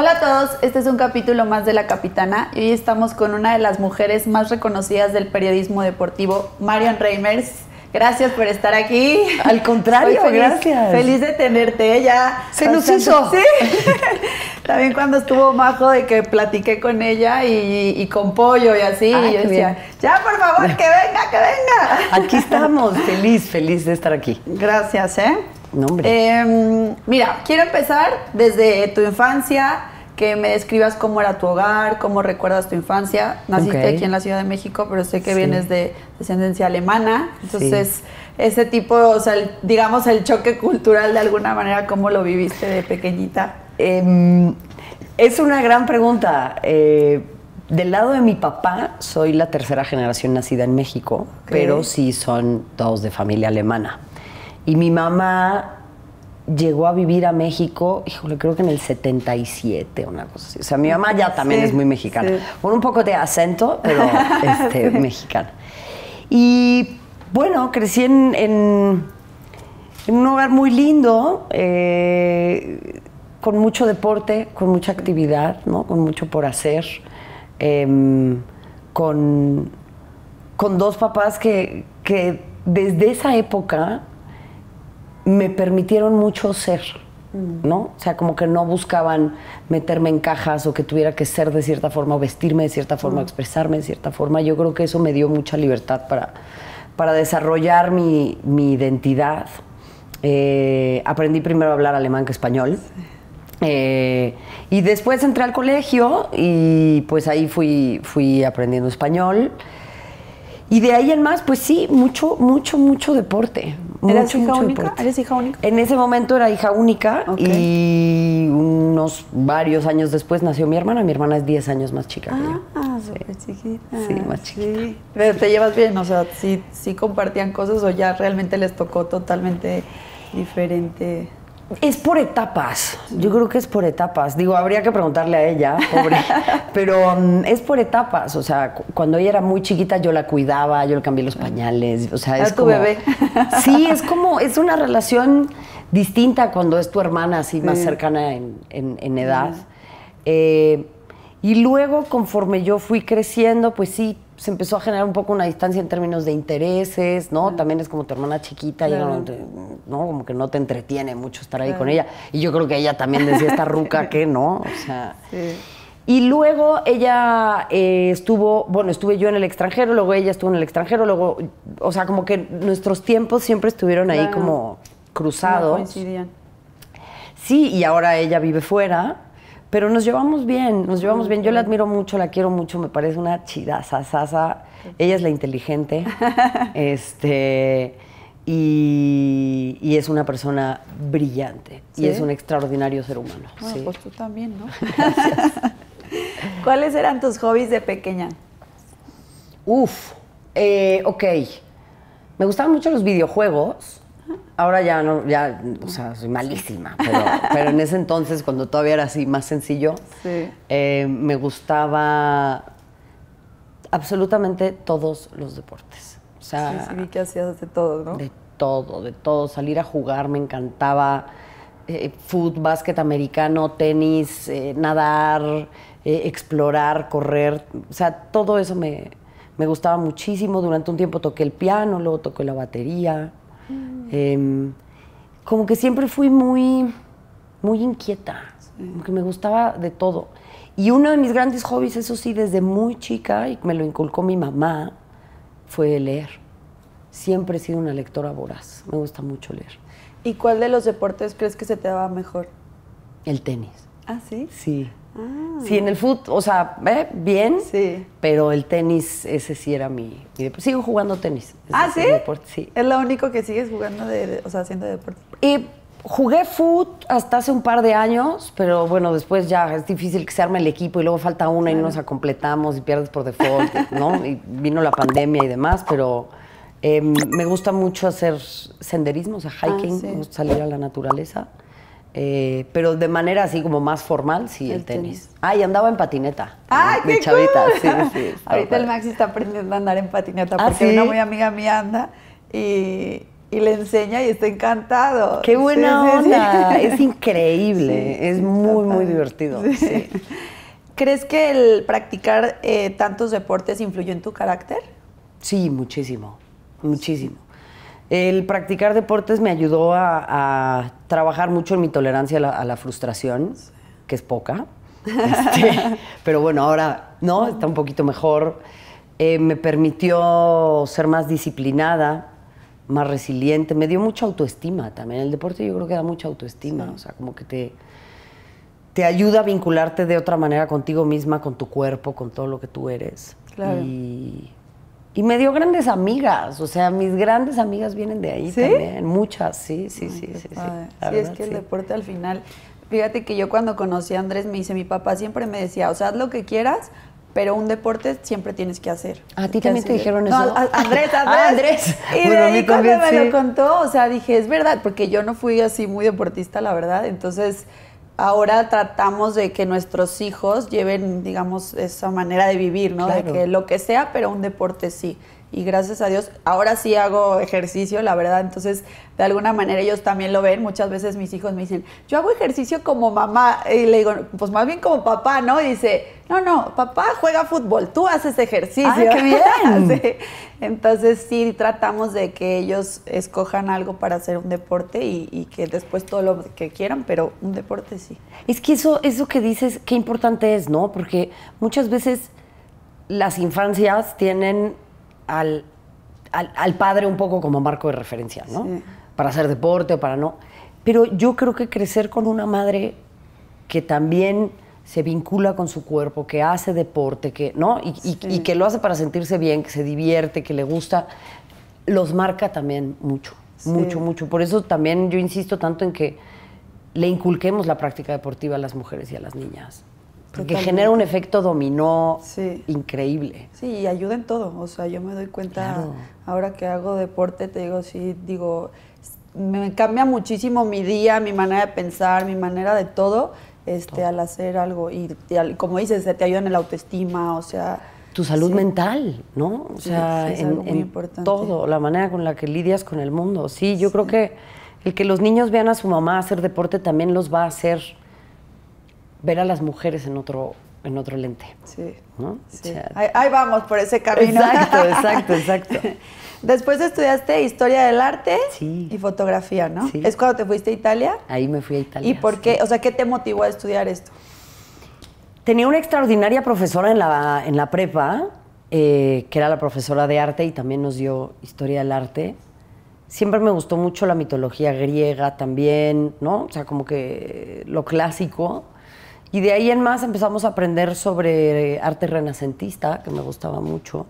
Hola a todos, este es un capítulo más de La Capitana y hoy estamos con una de las mujeres más reconocidas del periodismo deportivo, Marion Reimers. Gracias por estar aquí. Al contrario, gracias. Feliz de tenerte, ella. Se nos hizo. Sí. También cuando estuvo Majo de que platiqué con ella y, con Pollo y así, ah, yo decía, ya por favor, que venga, que venga. Aquí estamos, feliz, feliz de estar aquí. Gracias, ¿eh? No, Eh, em, mira, quiero empezar desde tu infancia, que me describas cómo era tu hogar, cómo recuerdas tu infancia. Naciste aquí en la Ciudad de México, pero sé que vienes de descendencia alemana. Entonces, ese tipo, digamos, el choque cultural de alguna manera, ¿cómo lo viviste de pequeñita? Em, es una gran pregunta. Eh, del lado de mi papá, soy la tercera generación nacida en México, pero sí son todos de familia alemana. Y mi mamá llegó a vivir a México, híjole, creo que en el 77, una cosa así. O sea, mi mamá ya también es muy mexicana. Con un poco de acento, pero este, mexicana. Y bueno, crecí en, un hogar muy lindo, eh, con mucho deporte, con mucha actividad, con mucho por hacer, em, con, con dos papás que, que desde esa época me permitieron mucho ser, mm. ¿no? O sea, como que no buscaban meterme en cajas o que tuviera que ser de cierta forma o vestirme de cierta forma, mm. expresarme de cierta forma. Yo creo que eso me dio mucha libertad para, desarrollar mi, identidad. Eh, aprendí primero a hablar alemán que español. Eh, y después entré al colegio y pues ahí fui, fui aprendiendo español. Y de ahí en más, pues sí, mucho, mucho, mucho deporte. mucho, ¿Eres hija única? En ese momento era hija única y unos varios años después nació mi hermana. Mi hermana es 10 años más chica que yo. Ah, ah sí. chiquita. Sí, más chiquita. Pero te llevas bien, o sea, ¿sí, sí compartían cosas o ya realmente les tocó totalmente diferente. Es por etapas, yo creo que es por etapas. Digo, habría que preguntarle a ella, pobre, pero mm, es por etapas. O sea, cuando ella era muy chiquita yo la cuidaba, yo le cambié los pañales. O sea, es, tu bebé. Sí, es como, es una relación distinta cuando es tu hermana así más cercana en, en, edad. Eh, y luego, conforme yo fui creciendo, pues sí, se empezó a generar un poco una distancia en términos de intereses, ¿no? También es como tu hermana chiquita, no, como que no te entretiene mucho estar ahí con ella. Y yo creo que ella también decía, esta ruca, que no? O sea... Y luego ella eh, estuvo, bueno, estuve yo en el extranjero, luego ella estuvo en el extranjero, luego, o sea, como que nuestros tiempos siempre estuvieron ahí como cruzados. coincidían. Sí, y ahora ella vive fuera pero nos llevamos bien, nos ah, llevamos bien. Yo la admiro mucho, la quiero mucho, me parece una chidaza, sasa. Ella es la inteligente. este. Y, es una persona brillante y es un extraordinario ser humano. Ah, pues tú también, ¿no? ¿Cuáles eran tus hobbies de pequeña? Uf, eh, ok. Me gustaban mucho los videojuegos Ahora ya no, ya, o sea, soy malísima, pero, en ese entonces, cuando todavía era así más sencillo, sí. Eh, me gustaba absolutamente todos los deportes. O sea, sí, sí, que hacías de todo, ¿no? De todo, de todo. Salir a jugar me encantaba. Eh, foot, básquet americano, tenis, eh, nadar, eh, explorar, correr. O sea, todo eso me, me, gustaba muchísimo. Durante un tiempo toqué el piano, luego toqué la batería. Em, como que siempre fui muy, muy inquieta, como que me gustaba de todo. Y uno de mis grandes hobbies, eso sí, desde muy chica, y me lo inculcó mi mamá, fue leer. Siempre he sido una lectora voraz, me gusta mucho leer. ¿Y cuál de los deportes crees que se te daba mejor? El tenis. ¿Ah, sí? Sí. Ah. Sí, en el fútbol, o sea, ¿eh? bien, pero el tenis, ese sí era mi, deporte. Sigo jugando tenis. ¿Ah, sí? Es lo único que sigues jugando, de, o sea, haciendo deporte. Y jugué fútbol hasta hace un par de años, pero bueno, después ya es difícil que se arme el equipo y luego falta una y no nos acompletamos y pierdes por default, ¿no? Y vino la pandemia y demás, pero em, me gusta mucho hacer senderismo, o sea, hiking, ah, salir a la naturaleza. Eh, pero de manera así como más formal, sí, el, tenis. Ah, y andaba en patineta. ¡Ah, chavita, Ahorita el Maxi está aprendiendo a andar en patineta ah, porque una muy amiga mía anda y, le enseña y está encantado. ¡Qué buena es increíble, es muy, muy divertido. ¿Crees que el practicar eh, tantos deportes influyó en tu carácter? Sí, muchísimo, muchísimo. El practicar deportes me ayudó a, trabajar mucho en mi tolerancia a la, frustración, que es poca. Este, pero bueno, ahora no, está un poquito mejor. Eh, me permitió ser más disciplinada, más resiliente. Me dio mucha autoestima también. El deporte yo creo que da mucha autoestima. O sea, como que te, te ayuda a vincularte de otra manera contigo misma, con tu cuerpo, con todo lo que tú eres. Claro. Y me dio grandes amigas, o sea, mis grandes amigas vienen de ahí también, muchas, sí, sí, sí, sí, sí. es que el deporte al final, fíjate que yo cuando conocí a Andrés me dice, mi papá siempre me decía, o sea, haz lo que quieras, pero un deporte siempre tienes que hacer. ¿A ti también te dijeron eso? No, Andrés, ah, Andrés. Andrés. Y de ahí cuando me lo contó, o sea, dije, es verdad, porque yo no fui así muy deportista, la verdad, entonces ahora tratamos de que nuestros hijos lleven, digamos, esa manera de vivir, ¿no? De que lo que sea, pero un deporte sí y gracias a Dios ahora sí hago ejercicio, la verdad. Entonces, de alguna manera ellos también lo ven. Muchas veces mis hijos me dicen, yo hago ejercicio como mamá. Y le digo, pues más bien como papá, ¿no? Y dice, no, no, papá juega fútbol, tú haces ejercicio. qué bien! Entonces, sí, tratamos de que ellos escojan algo para hacer un deporte y, y, que después todo lo que quieran, pero un deporte sí. Es que eso, eso que dices, qué importante es, ¿no? Porque muchas veces las infancias tienen al, al, padre un poco como marco de referencia, ¿no? Para hacer deporte o para no. Pero yo creo que crecer con una madre que también se vincula con su cuerpo, que hace deporte, que, ¿no? Y, que lo hace para sentirse bien, que se divierte, que le gusta, los marca también mucho, mucho, mucho. Por eso también yo insisto tanto en que le inculquemos la práctica deportiva a las mujeres y a las niñas. Porque genera un efecto dominó increíble. Sí, y ayuda en todo. O sea, yo me doy cuenta, ahora que hago deporte, te digo, sí, digo, me cambia muchísimo mi día, mi manera de pensar, mi manera de todo, este, al hacer algo. Y, como dices, te ayuda en la autoestima, o sea... Tu salud mental, ¿no? O sea, es muy importante. todo, la manera con la que lidias con el mundo. Sí, yo creo que el que los niños vean a su mamá hacer deporte también los va a hacer ver a las mujeres en otro en otro lente. Sí. ¿no? sí. ahí, vamos por ese camino. Exacto, exacto, exacto. Después estudiaste historia del arte sí. y fotografía, ¿no? Sí. ¿Es cuando te fuiste a Italia? Ahí me fui a Italia. ¿Y por qué? O sea, ¿qué te motivó a estudiar esto? Tenía una extraordinaria profesora en la, en la prepa, eh, que era la profesora de arte y también nos dio historia del arte. Siempre me gustó mucho la mitología griega también, ¿no? O sea, como que lo clásico. Y de ahí en más empezamos a aprender sobre arte renacentista, que me gustaba mucho.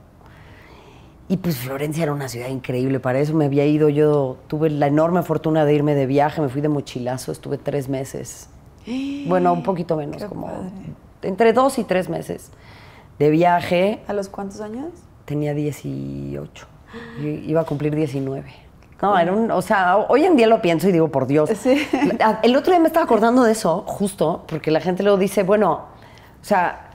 Y pues Florencia era una ciudad increíble, para eso me había ido, yo tuve la enorme fortuna de irme de viaje, me fui de mochilazo, estuve tres meses. Bueno, un poquito menos, como entre dos y tres meses de viaje. ¿A los cuántos años? Tenía 18, iba a cumplir 19. No, era un, o sea, hoy en día lo pienso y digo, por Dios. El otro día me estaba acordando de eso, justo, porque la gente luego dice, bueno, o sea,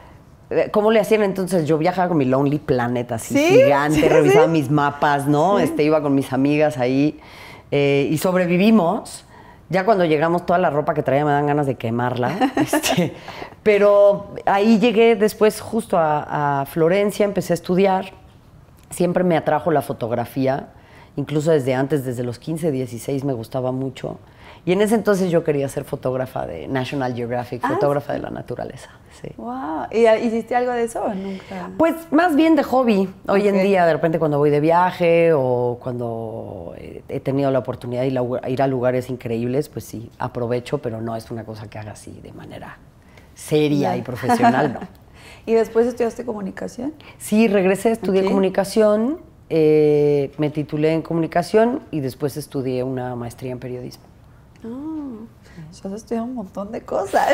eh, ¿Cómo le hacían entonces? Yo viajaba con mi Lonely Planet así gigante, revisaba mis mapas, ¿no? Este, iba con mis amigas ahí eh, y sobrevivimos. Ya cuando llegamos, toda la ropa que traía me dan ganas de quemarla. Este, pero ahí llegué después justo a, a, Florencia, empecé a estudiar. Siempre me atrajo la fotografía incluso desde antes, desde los 15, 16 me gustaba mucho. Y en ese entonces yo quería ser fotógrafa de National Geographic, ah, fotógrafa de la naturaleza. Wow. ¿Y hiciste algo de eso nunca? Pues más bien de hobby. Hoy en día, de repente cuando voy de viaje o cuando eh, he tenido la oportunidad de ir a lugares increíbles, pues sí, aprovecho, pero no es una cosa que haga así de manera seria y profesional, no. ¿Y después estudiaste comunicación? Sí, regresé, estudié comunicación eh, me titulé en comunicación y después estudié una maestría en periodismo. yo ah, pues has estudiado un montón de cosas.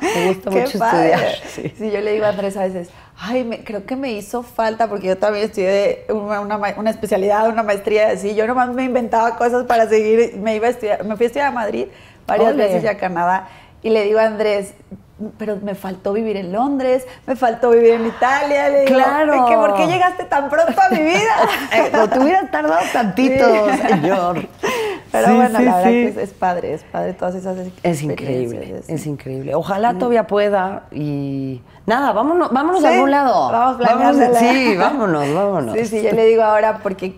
Me gusta mucho estudiar. Sí. yo le digo a Andrés a veces, ay, creo que me hizo falta porque yo también estudié una, especialidad, una maestría, así. Yo nomás me inventaba cosas para seguir, me iba a estudiar, me fui a estudiar a Madrid varias veces y a Canadá. Y le digo a Andrés, pero me faltó vivir en Londres, me faltó vivir en Italia. Le claro. Digo, que ¿Por qué llegaste tan pronto a mi vida? Eh, o te hubieras tardado tantito, señor. Pero bueno, la verdad que es, padre, es padre todas esas Es increíble, es increíble. Ojalá todavía pueda y... Nada, vámonos, vámonos a algún lado. Vamos a Sí, vámonos, vámonos. Sí, sí, yo le digo ahora porque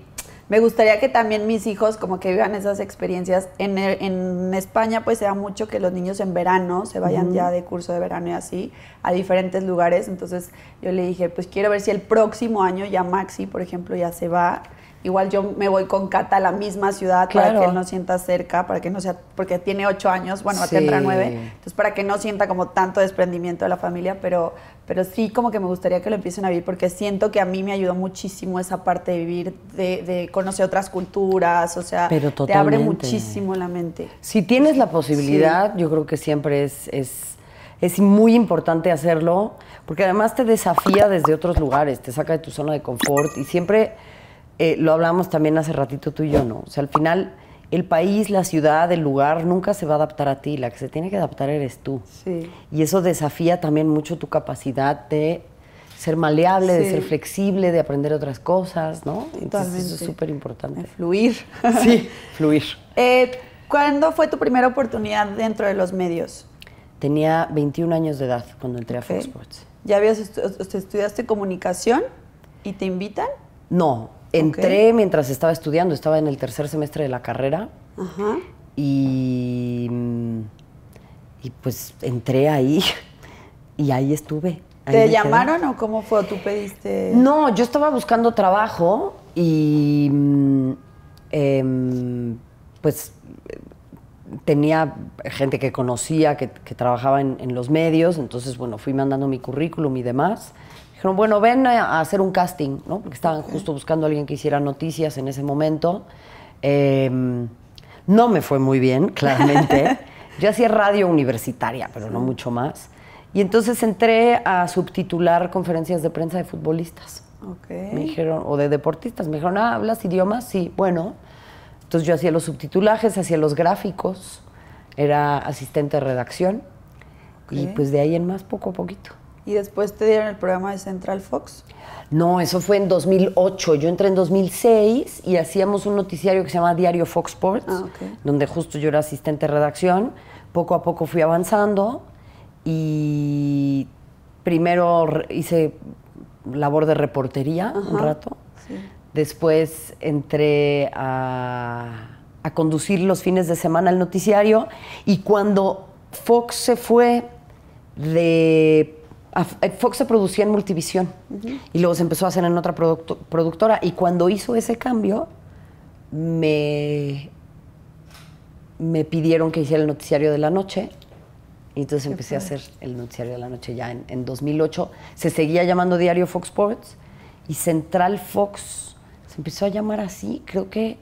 me gustaría que también mis hijos como que vivan esas experiencias. En, España pues sea mucho que los niños en verano se vayan ya de curso de verano y así a diferentes lugares. Entonces yo le dije, pues quiero ver si el próximo año ya Maxi, por ejemplo, ya se va Igual yo me voy con Cata a la misma ciudad para que él no sienta cerca, para que no sea, porque tiene ocho años, bueno, a tendrá nueve, entonces para que no sienta como tanto desprendimiento de la familia, pero, pero sí como que me gustaría que lo empiecen a vivir, porque siento que a mí me ayudó muchísimo esa parte de vivir, de, conocer otras culturas, o sea, te abre muchísimo la mente. Si tienes la posibilidad, yo creo que siempre es, es, es muy importante hacerlo, porque además te desafía desde otros lugares, te saca de tu zona de confort y siempre eh, lo hablamos también hace ratito tú y yo, ¿no? O sea, al final el país, la ciudad, el lugar nunca se va a adaptar a ti, la que se tiene que adaptar eres tú. Sí. Y eso desafía también mucho tu capacidad de ser maleable, de ser flexible, de aprender otras cosas, ¿no? Entonces eso es súper importante. Fluir. Sí, fluir. Eh, ¿Cuándo fue tu primera oportunidad dentro de los medios? Tenía 21 años de edad cuando entré a Fox Sports. ¿Ya habías estudiaste comunicación y te invitan? No, Entré mientras estaba estudiando, estaba en el tercer semestre de la carrera. Ajá. Y, y pues entré ahí y ahí estuve. ¿Te llamaron o cómo fue? ¿Tú pediste? No, yo estaba buscando trabajo y em, pues tenía gente que conocía, que, trabajaba en, en, los medios, entonces bueno, fui mandando mi currículum y demás. Dijeron, bueno, ven a hacer un casting, ¿no? Porque estaban justo buscando a alguien que hiciera noticias en ese momento. Em, no me fue muy bien, claramente. Yo hacía radio universitaria, pero no mucho más. Y entonces entré a subtitular conferencias de prensa de futbolistas. Me dijeron, o de deportistas. Me dijeron, ah, ¿hablas idiomas? Sí, bueno. Entonces yo hacía los subtitulajes, hacía los gráficos, era asistente de redacción. Y pues de ahí en más, poco a poquito. ¿Y después te dieron el programa de Central Fox? No, eso fue en 2008. Yo entré en 2006 y hacíamos un noticiario que se llama Diario Fox Sports, ah, donde justo yo era asistente de redacción. Poco a poco fui avanzando y primero hice labor de reportería un rato. Después entré a, a conducir los fines de semana el noticiario y cuando Fox se fue de eh, Fox se producía en Multivisión y luego se empezó a hacer en otra productora. Y cuando hizo ese cambio, me, me pidieron que hiciera el noticiario de la noche. Y entonces empecé a hacer el noticiario de la noche ya en, 2008. Se seguía llamando Diario Fox Sports y Central Fox se empezó a llamar así, creo que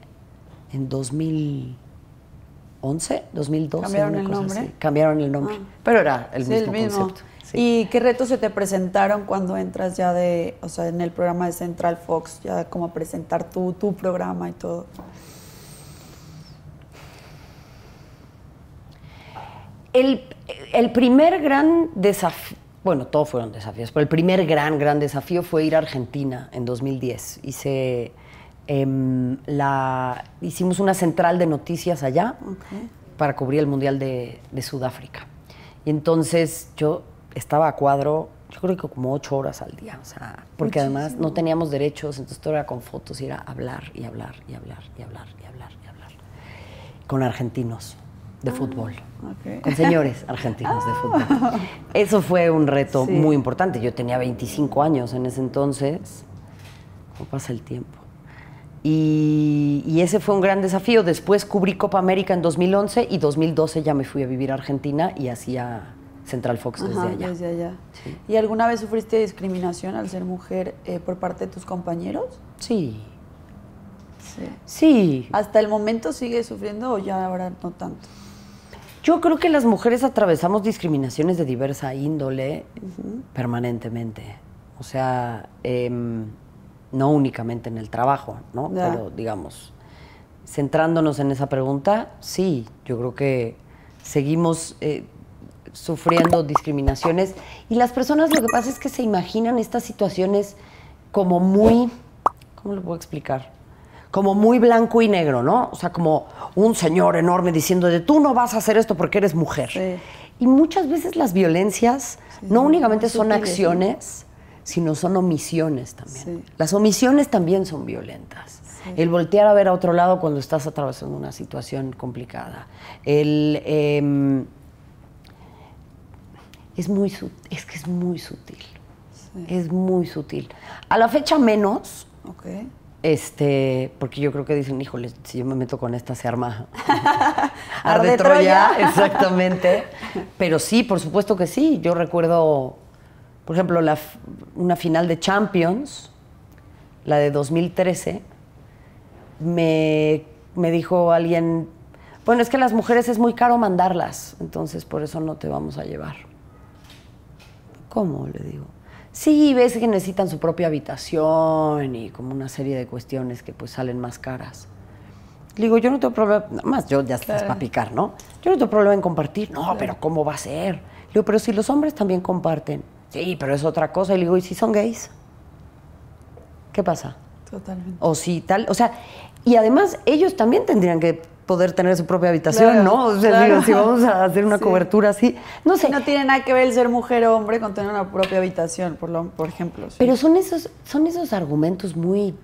en 2011 2012. Cambiaron el nombre. Así. Cambiaron el nombre. Ah. Pero era el mismo. concepto. ¿Y qué retos se te presentaron cuando entras ya de, o sea, en el programa de Central Fox, ya como presentar tu, tu programa y todo? El, el primer gran desafío, bueno, todos fueron desafíos, pero el primer gran, gran desafío fue ir a Argentina en 2010. Hice, em, la, hicimos una central de noticias allá para cubrir el Mundial de, de Sudáfrica. Y entonces yo estaba a cuadro, yo creo que como ocho horas al día, o sea, porque además no teníamos derechos, entonces todo era con fotos y era hablar y hablar y hablar y hablar y hablar y hablar. Con argentinos de ah, fútbol, con señores argentinos de fútbol. Ah. Eso fue un reto muy importante. Yo tenía 25 años en ese entonces, ¿cómo pasa el tiempo? Y, y, ese fue un gran desafío. Después cubrí Copa América en 2011 y 2012 ya me fui a vivir a Argentina y hacía Central Fox desde allá. ¿Y alguna vez sufriste discriminación al ser mujer eh, por parte de tus compañeros? Sí. sí. ¿Hasta el momento sigue sufriendo o ya ahora no tanto? Yo creo que las mujeres atravesamos discriminaciones de diversa índole permanentemente. O sea, em, no únicamente en el trabajo, ¿no? Pero digamos, centrándonos en esa pregunta, sí, yo creo que seguimos eh, sufriendo discriminaciones. Y las personas lo que pasa es que se imaginan estas situaciones como muy, ¿cómo lo puedo explicar? Como muy blanco y negro, ¿no? O sea, como un señor enorme diciendo de tú no vas a hacer esto porque eres mujer. Y muchas veces las violencias no únicamente son acciones, sino son omisiones también. Las omisiones también son violentas. El voltear a ver a otro lado cuando estás atravesando una situación complicada. El... Em, es muy es que es muy sutil. Es muy sutil. A la fecha menos. Este, porque yo creo que dicen, híjole, si yo me meto con esta se arma. Arde Troya, exactamente. Pero sí, por supuesto que sí. Yo recuerdo, por ejemplo, la, una final de Champions, la de 2013, me, me dijo alguien, bueno, es que las mujeres es muy caro mandarlas, entonces por eso no te vamos a llevar. ¿Cómo? Le digo. Sí, ves que necesitan su propia habitación y como una serie de cuestiones que pues salen más caras. Le digo, yo no tengo problema, nada más yo ya estás para picar, ¿no? Yo no tengo problema en compartir. No, pero ¿cómo va a ser? Le digo, pero si los hombres también comparten. Sí, pero es otra cosa. Y le digo, ¿y si son gays? ¿Qué pasa? Totalmente. O si tal, o sea, y además ellos también tendrían que poder tener su propia habitación, ¿no? O sea, si vamos a hacer una cobertura así, no sé. No tiene nada que ver el ser mujer o hombre con tener una propia habitación, por, lo, por ejemplo. Pero son esos, son esos argumentos muy...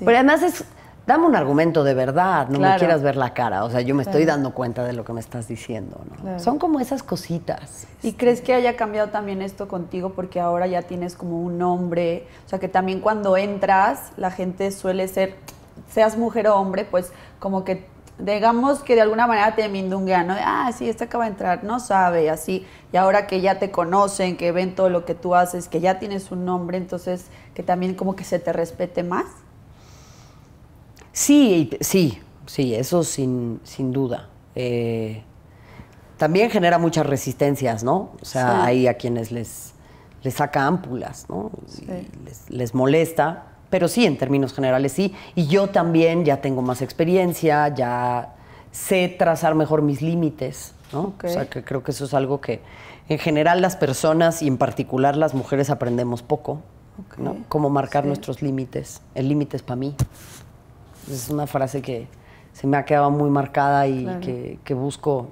Pero además es, dame un argumento de verdad, no me quieras ver la cara, o sea, yo me estoy dando cuenta de lo que me estás diciendo, ¿no? Son como esas cositas. ¿Y crees que haya cambiado también esto contigo porque ahora ya tienes como un hombre. O sea, que también cuando entras, la gente suele ser, seas mujer o hombre, pues como que digamos que de alguna manera te mindunguean, ¿no? ah, sí, esta acaba de entrar, no sabe, así. Y ahora que ya te conocen, que ven todo lo que tú haces, que ya tienes un nombre, entonces que también como que se te respete más. Sí, sí, sí, eso sin, duda. Eh, también genera muchas resistencias, ¿no? O sea, hay a quienes les, les saca ámpulas, ¿no? les molesta pero sí, en términos generales sí. Y yo también ya tengo más experiencia, ya sé trazar mejor mis límites, O sea, que creo que eso es algo que en general las personas y en particular las mujeres aprendemos poco, Cómo marcar nuestros límites. El límite es para mí. Es una frase que se me ha quedado muy marcada y que, busco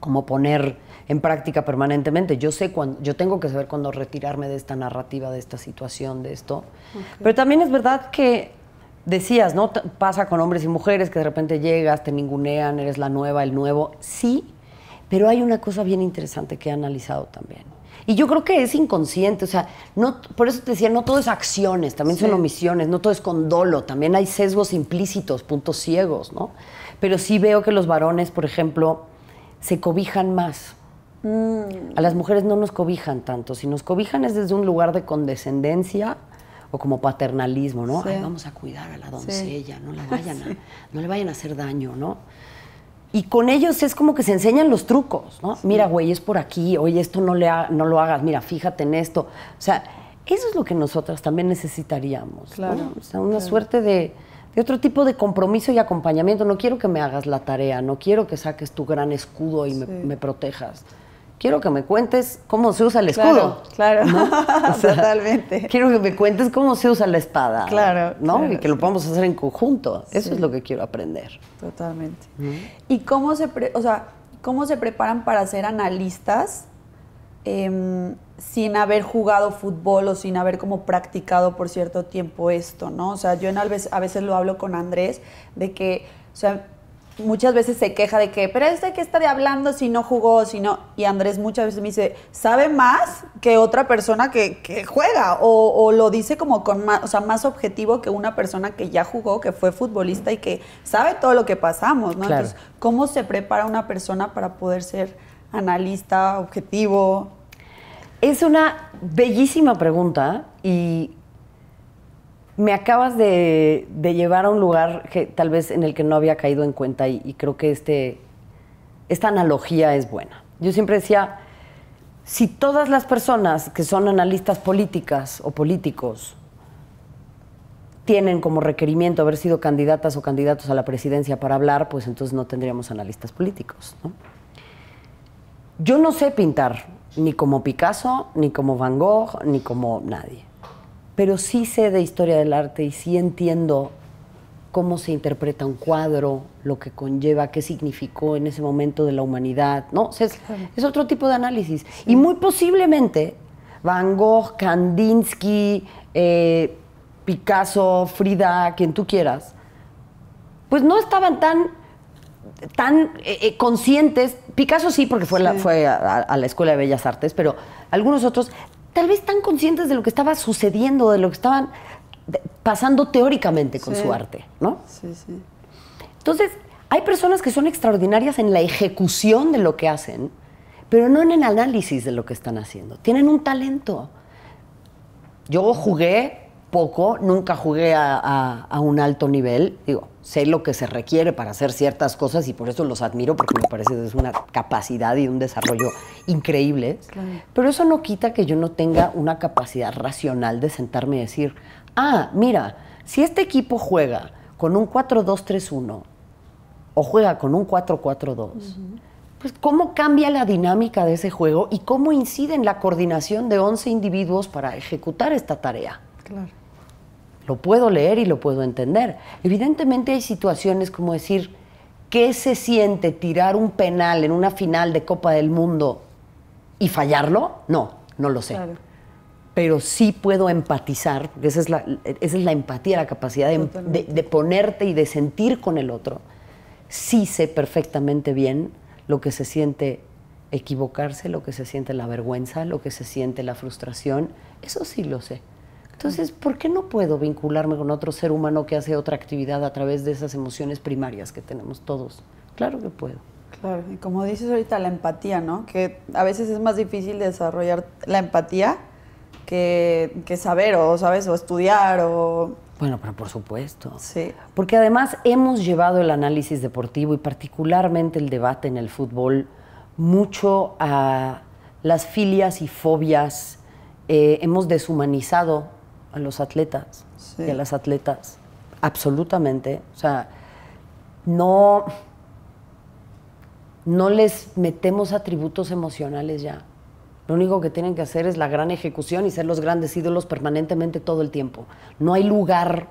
cómo poner en práctica permanentemente. Yo sé cuando, yo tengo que saber cuándo retirarme de esta narrativa, de esta situación, de esto. Pero también es verdad que decías, ¿no? pasa con hombres y mujeres que de repente llegas, te ningunean, eres la nueva, el nuevo. Sí, pero hay una cosa bien interesante que he analizado también. Y yo creo que es inconsciente, o sea, no, por eso te decía, no todo es acciones, también son omisiones, no todo es condolo, también hay sesgos implícitos, puntos ciegos, ¿no? Pero sí veo que los varones, por ejemplo, se cobijan más Mm. A las mujeres no nos cobijan tanto. Si nos cobijan es desde un lugar de condescendencia o como paternalismo, ¿no? vamos a cuidar a la doncella, no, vayan no le vayan a hacer daño, ¿no? Y con ellos es como que se enseñan los trucos, ¿no? Mira, güey, es por aquí, oye, esto no, le no lo hagas, mira, fíjate en esto. O sea, eso es lo que nosotras también necesitaríamos. Claro. O sea, una suerte de, otro tipo de compromiso y acompañamiento. No quiero que me hagas la tarea, no quiero que saques tu gran escudo y me, protejas quiero que me cuentes cómo se usa el escudo. Claro, totalmente. Quiero que me cuentes cómo se usa la espada. Claro. ¿no? y que lo podamos hacer en conjunto. Eso es lo que quiero aprender. Totalmente. ¿Y cómo se, cómo se preparan para ser analistas em, sin haber jugado fútbol o sin haber como practicado por cierto tiempo esto, ¿no? O sea, yo en, a, veces, a veces lo hablo con Andrés de que, o sea, muchas veces se queja de que, pero este, de que está hablando si no jugó, si no. Y Andrés muchas veces me dice, sabe más que otra persona que, juega, o, lo dice como con más, o sea, más objetivo que una persona que ya jugó, que fue futbolista y que sabe todo lo que pasamos, ¿no? Entonces, ¿cómo se prepara una persona para poder ser analista, objetivo? Es una bellísima pregunta y me acabas de, llevar a un lugar que tal vez en el que no había caído en cuenta y, creo que este, esta analogía es buena. Yo siempre decía, si todas las personas que son analistas políticas o políticos tienen como requerimiento haber sido candidatas o candidatos a la presidencia para hablar, pues entonces no tendríamos analistas políticos. Yo no sé pintar ni como Picasso, ni como Van Gogh, ni como nadie pero sí sé de historia del arte y sí entiendo cómo se interpreta un cuadro, lo que conlleva, qué significó en ese momento de la humanidad. No, es, otro tipo de análisis. Y muy posiblemente Van Gogh, Kandinsky, eh, Picasso, Frida, quien tú quieras, pues no estaban tan, tan eh, eh, conscientes. Picasso sí, porque fue, fue a, la Escuela de Bellas Artes, pero algunos otros tal vez están conscientes de lo que estaba sucediendo, de lo que estaban pasando teóricamente con su arte, ¿no? Sí, sí. Entonces, hay personas que son extraordinarias en la ejecución de lo que hacen, pero no en el análisis de lo que están haciendo. Tienen un talento. Yo jugué poco, nunca jugué a, a un alto nivel, digo, sé lo que se requiere para hacer ciertas cosas y por eso los admiro porque me parece que es una capacidad y un desarrollo increíble. Pero eso no quita que yo no tenga una capacidad racional de sentarme y decir, ah, mira, si este equipo juega con un 4-2-3-1 o juega con un 4-4-2, pues cómo cambia la dinámica de ese juego y cómo incide en la coordinación de 11 individuos para ejecutar esta tarea. Claro. Lo puedo leer y lo puedo entender. Evidentemente hay situaciones como decir, ¿qué se siente tirar un penal en una final de Copa del Mundo y fallarlo? No, no lo sé. Pero sí puedo empatizar, porque esa es la, es la empatía, la capacidad de ponerte y de sentir con el otro. Sí sé perfectamente bien lo que se siente equivocarse, lo que se siente la vergüenza, lo que se siente la frustración, eso sí lo sé. Entonces, ¿por qué no puedo vincularme con otro ser humano que hace otra actividad a través de esas emociones primarias que tenemos todos? Claro que puedo. Claro, y como dices ahorita, la empatía, ¿no? Que a veces es más difícil desarrollar la empatía que, que saber o, ¿sabes? O estudiar o... Bueno, pero por supuesto. Sí. Porque además hemos llevado el análisis deportivo y particularmente el debate en el fútbol mucho a las filias y fobias. Eh, hemos deshumanizado a los atletas y a las atletas, absolutamente. O sea, no, no les metemos atributos emocionales ya. Lo único que tienen que hacer es la gran ejecución y ser los grandes ídolos permanentemente todo el tiempo. No hay lugar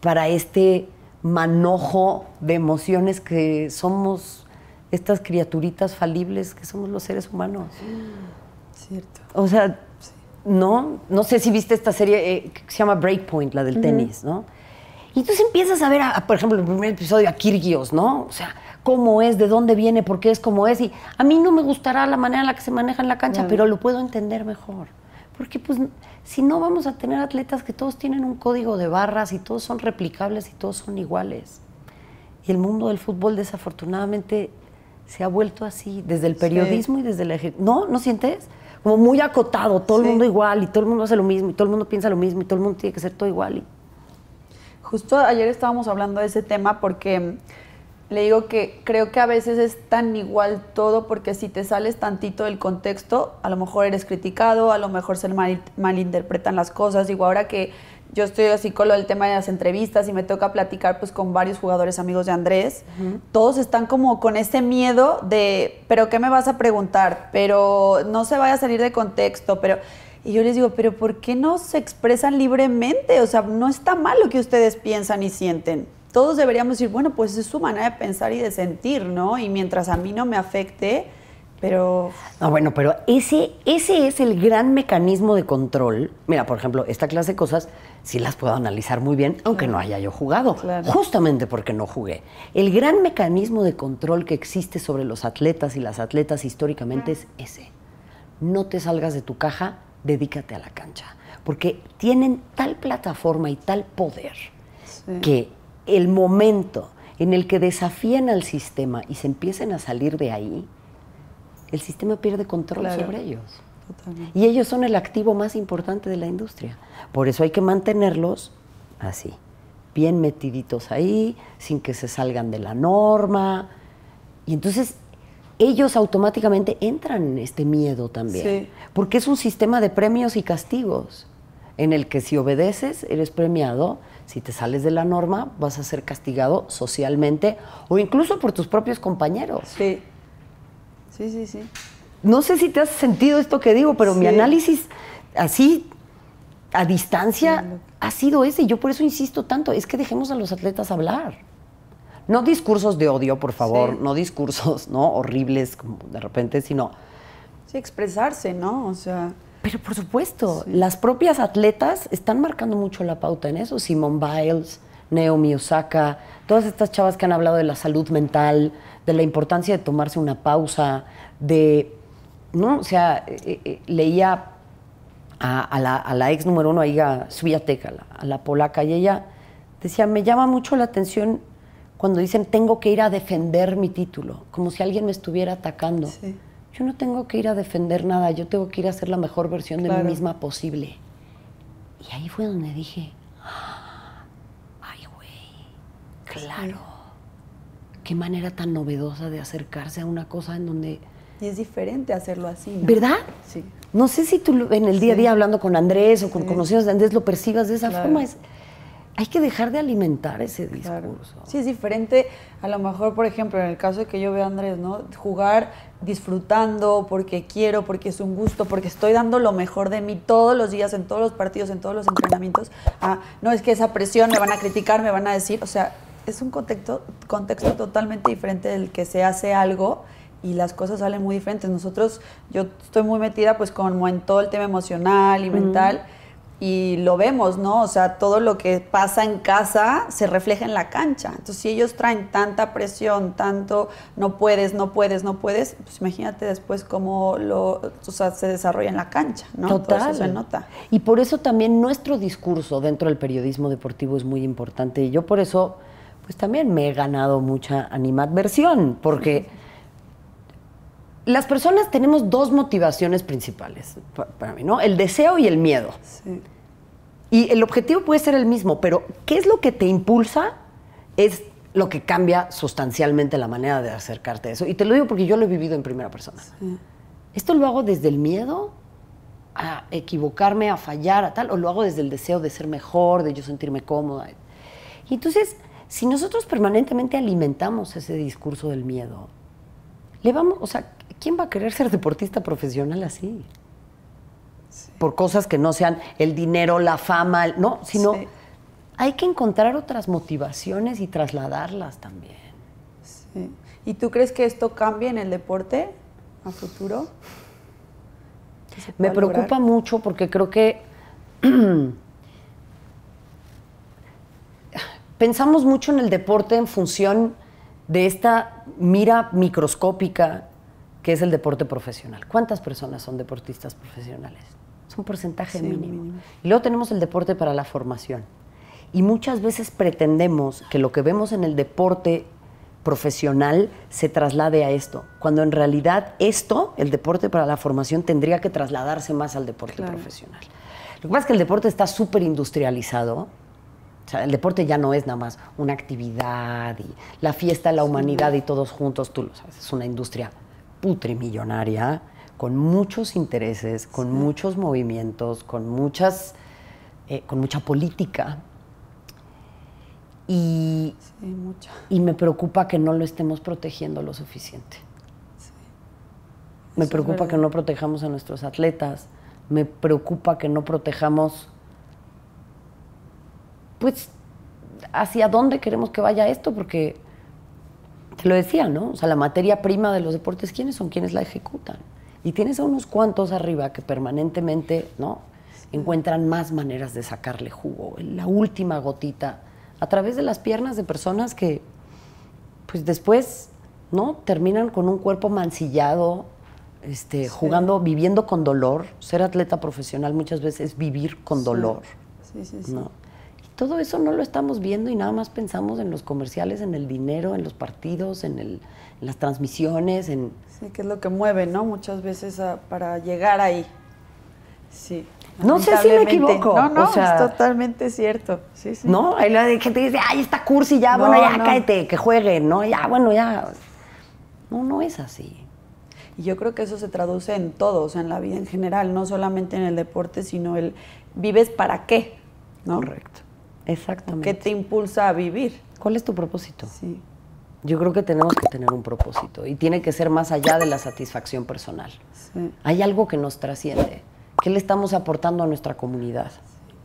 para este manojo de emociones que somos estas criaturitas falibles que somos los seres humanos. Cierto. O sea, ¿no? No sé si viste esta serie eh, que se llama Breakpoint, la del tenis, ¿no? Y entonces empiezas a ver, por ejemplo, el primer episodio a Kirgios, ¿no? O sea, cómo es, de dónde viene, por qué es como es. Y a mí no me gustará la manera en la que se maneja en la cancha, pero lo puedo entender mejor. Porque pues si no vamos a tener atletas que todos tienen un código de barras y todos son replicables y todos son iguales. Y el mundo del fútbol desafortunadamente se ha vuelto así, desde el periodismo y desde la... ¿No? ¿No sientes? como muy acotado, todo el mundo igual y todo el mundo hace lo mismo y todo el mundo piensa lo mismo y todo el mundo tiene que ser todo igual. Y... Justo ayer estábamos hablando de ese tema porque le digo que creo que a veces es tan igual todo porque si te sales tantito del contexto, a lo mejor eres criticado, a lo mejor se malinterpretan las cosas. Digo, ahora que yo estoy así con lo del tema de las entrevistas y me toca platicar pues con varios jugadores amigos de Andrés. Todos están como con ese miedo de, pero ¿qué me vas a preguntar? Pero no se vaya a salir de contexto, pero... Y yo les digo, pero ¿por qué no se expresan libremente? O sea, no está mal lo que ustedes piensan y sienten. Todos deberíamos decir, bueno, pues es su manera de pensar y de sentir, ¿no? Y mientras a mí no me afecte, pero. No, bueno, pero ese, ese es el gran mecanismo de control. Mira, por ejemplo, esta clase de cosas sí las puedo analizar muy bien, aunque no haya yo jugado. Justamente porque no jugué. El gran mecanismo de control que existe sobre los atletas y las atletas históricamente es ese. No te salgas de tu caja, dedícate a la cancha. Porque tienen tal plataforma y tal poder que el momento en el que desafían al sistema y se empiecen a salir de ahí, el sistema pierde control sobre ellos. Y ellos son el activo más importante de la industria. Por eso hay que mantenerlos así, bien metiditos ahí, sin que se salgan de la norma. Y entonces ellos automáticamente entran en este miedo también, porque es un sistema de premios y castigos, en el que si obedeces eres premiado, si te sales de la norma vas a ser castigado socialmente o incluso por tus propios compañeros. Sí. Sí, sí, sí. No sé si te has sentido esto que digo, pero mi análisis así a distancia ha sido ese. Yo por eso insisto tanto, es que dejemos a los atletas hablar. No discursos de odio, por favor, no discursos ¿no? horribles como de repente, sino... Sí, expresarse, ¿no? O sea... Pero por supuesto, las propias atletas están marcando mucho la pauta en eso. Simone Biles, Naomi Osaka, todas estas chavas que han hablado de la salud mental, de la importancia de tomarse una pausa, de, ¿no? O sea, eh, eh, eh, leía a, la, ex número uno, a a la, polaca, y ella decía, me llama mucho la atención cuando dicen, tengo que ir a defender mi título, como si alguien me estuviera atacando. Yo no tengo que ir a defender nada, yo tengo que ir a ser la mejor versión de mí misma posible. Y ahí fue donde dije, Claro. Qué manera tan novedosa de acercarse a una cosa en donde... Y es diferente hacerlo así. ¿Verdad? Sí. No sé si tú en el día a día hablando con Andrés o con conocidos de Andrés lo percibas de esa forma. hay que dejar de alimentar ese discurso. Sí, es diferente. A lo mejor, por ejemplo, en el caso de que yo veo a Andrés, ¿no? Jugar disfrutando porque quiero, porque es un gusto, porque estoy dando lo mejor de mí todos los días, en todos los partidos, en todos los entrenamientos. Ah, no es que esa presión me van a criticar, me van a decir, o sea, es un contexto, contexto totalmente diferente del que se hace algo y las cosas salen muy diferentes. Nosotros, yo estoy muy metida pues como en todo el tema emocional y mental y lo vemos, ¿no? O sea, todo lo que pasa en casa se refleja en la cancha. Entonces, si ellos traen tanta presión, tanto no puedes, no puedes, no puedes, pues imagínate después cómo lo, se desarrolla en la cancha, ¿no? Total. eso se nota. Y por eso también nuestro discurso dentro del periodismo deportivo es muy importante. Y yo por eso pues también me he ganado mucha animadversión, porque las personas tenemos dos motivaciones principales para mí, ¿no? El deseo y el miedo. Y el objetivo puede ser el mismo, pero ¿qué es lo que te impulsa? Es lo que cambia sustancialmente la manera de acercarte a eso. Y te lo digo porque yo lo he vivido en primera persona. Esto lo hago desde el miedo a equivocarme, a fallar, a tal, o lo hago desde el deseo de ser mejor, de yo sentirme cómoda. Y entonces, si nosotros permanentemente alimentamos ese discurso del miedo, le vamos, o sea, ¿quién va a querer ser deportista profesional así? Por cosas que no sean el dinero, la fama, no, sino hay que encontrar otras motivaciones y trasladarlas también. ¿Y tú crees que esto cambie en el deporte a futuro? Me preocupa mucho porque creo que pensamos mucho en el deporte en función de esta mira microscópica que es el deporte profesional. ¿Cuántas personas son deportistas profesionales? Es un porcentaje mínimo. Y luego tenemos el deporte para la formación. Y muchas veces pretendemos que lo que vemos en el deporte profesional se traslade a esto, cuando en realidad esto, el deporte para la formación, tendría que trasladarse más al deporte profesional. Lo que pasa es que el deporte está súper industrializado, o sea, el deporte ya no es nada más una actividad y la fiesta, la humanidad y todos juntos, tú lo sabes, es una industria putrimillonaria, con muchos intereses, con muchos movimientos, con muchas, eh, con mucha política. Y, y me preocupa que no lo estemos protegiendo lo suficiente. Me preocupa que no protejamos a nuestros atletas, me preocupa que no protejamos pues, hacia dónde queremos que vaya esto, porque te lo decía, ¿no? O sea, la materia prima de los deportes, ¿quiénes son quienes la ejecutan? Y tienes a unos cuantos arriba que permanentemente, ¿no? Encuentran más maneras de sacarle jugo, la última gotita, a través de las piernas de personas que, pues después, ¿no? Terminan con un cuerpo mancillado, este, jugando, viviendo con dolor. Ser atleta profesional muchas veces es vivir con dolor. Sí, sí, sí. Todo eso no lo estamos viendo y nada más pensamos en los comerciales, en el dinero, en los partidos, en, las transmisiones. En... Sí, que es lo que mueve, ¿no? Muchas veces para llegar ahí. Sí. No sé si me equivoco. No, no, es totalmente cierto. Sí, sí. No, hay gente que dice, ay, está cursi, ya, bueno, ya, cállate, que juegue, no, ya, bueno, ya. No, no es así. Y yo creo que eso se traduce en todo, o sea, en la vida en general, no solamente en el deporte, sino el vives para qué, ¿no? Correcto. Exactamente. ¿Qué te impulsa a vivir? ¿Cuál es tu propósito? Sí. Yo creo que tenemos que tener un propósito y tiene que ser más allá de la satisfacción personal. Hay algo que nos trasciende. ¿Qué le estamos aportando a nuestra comunidad?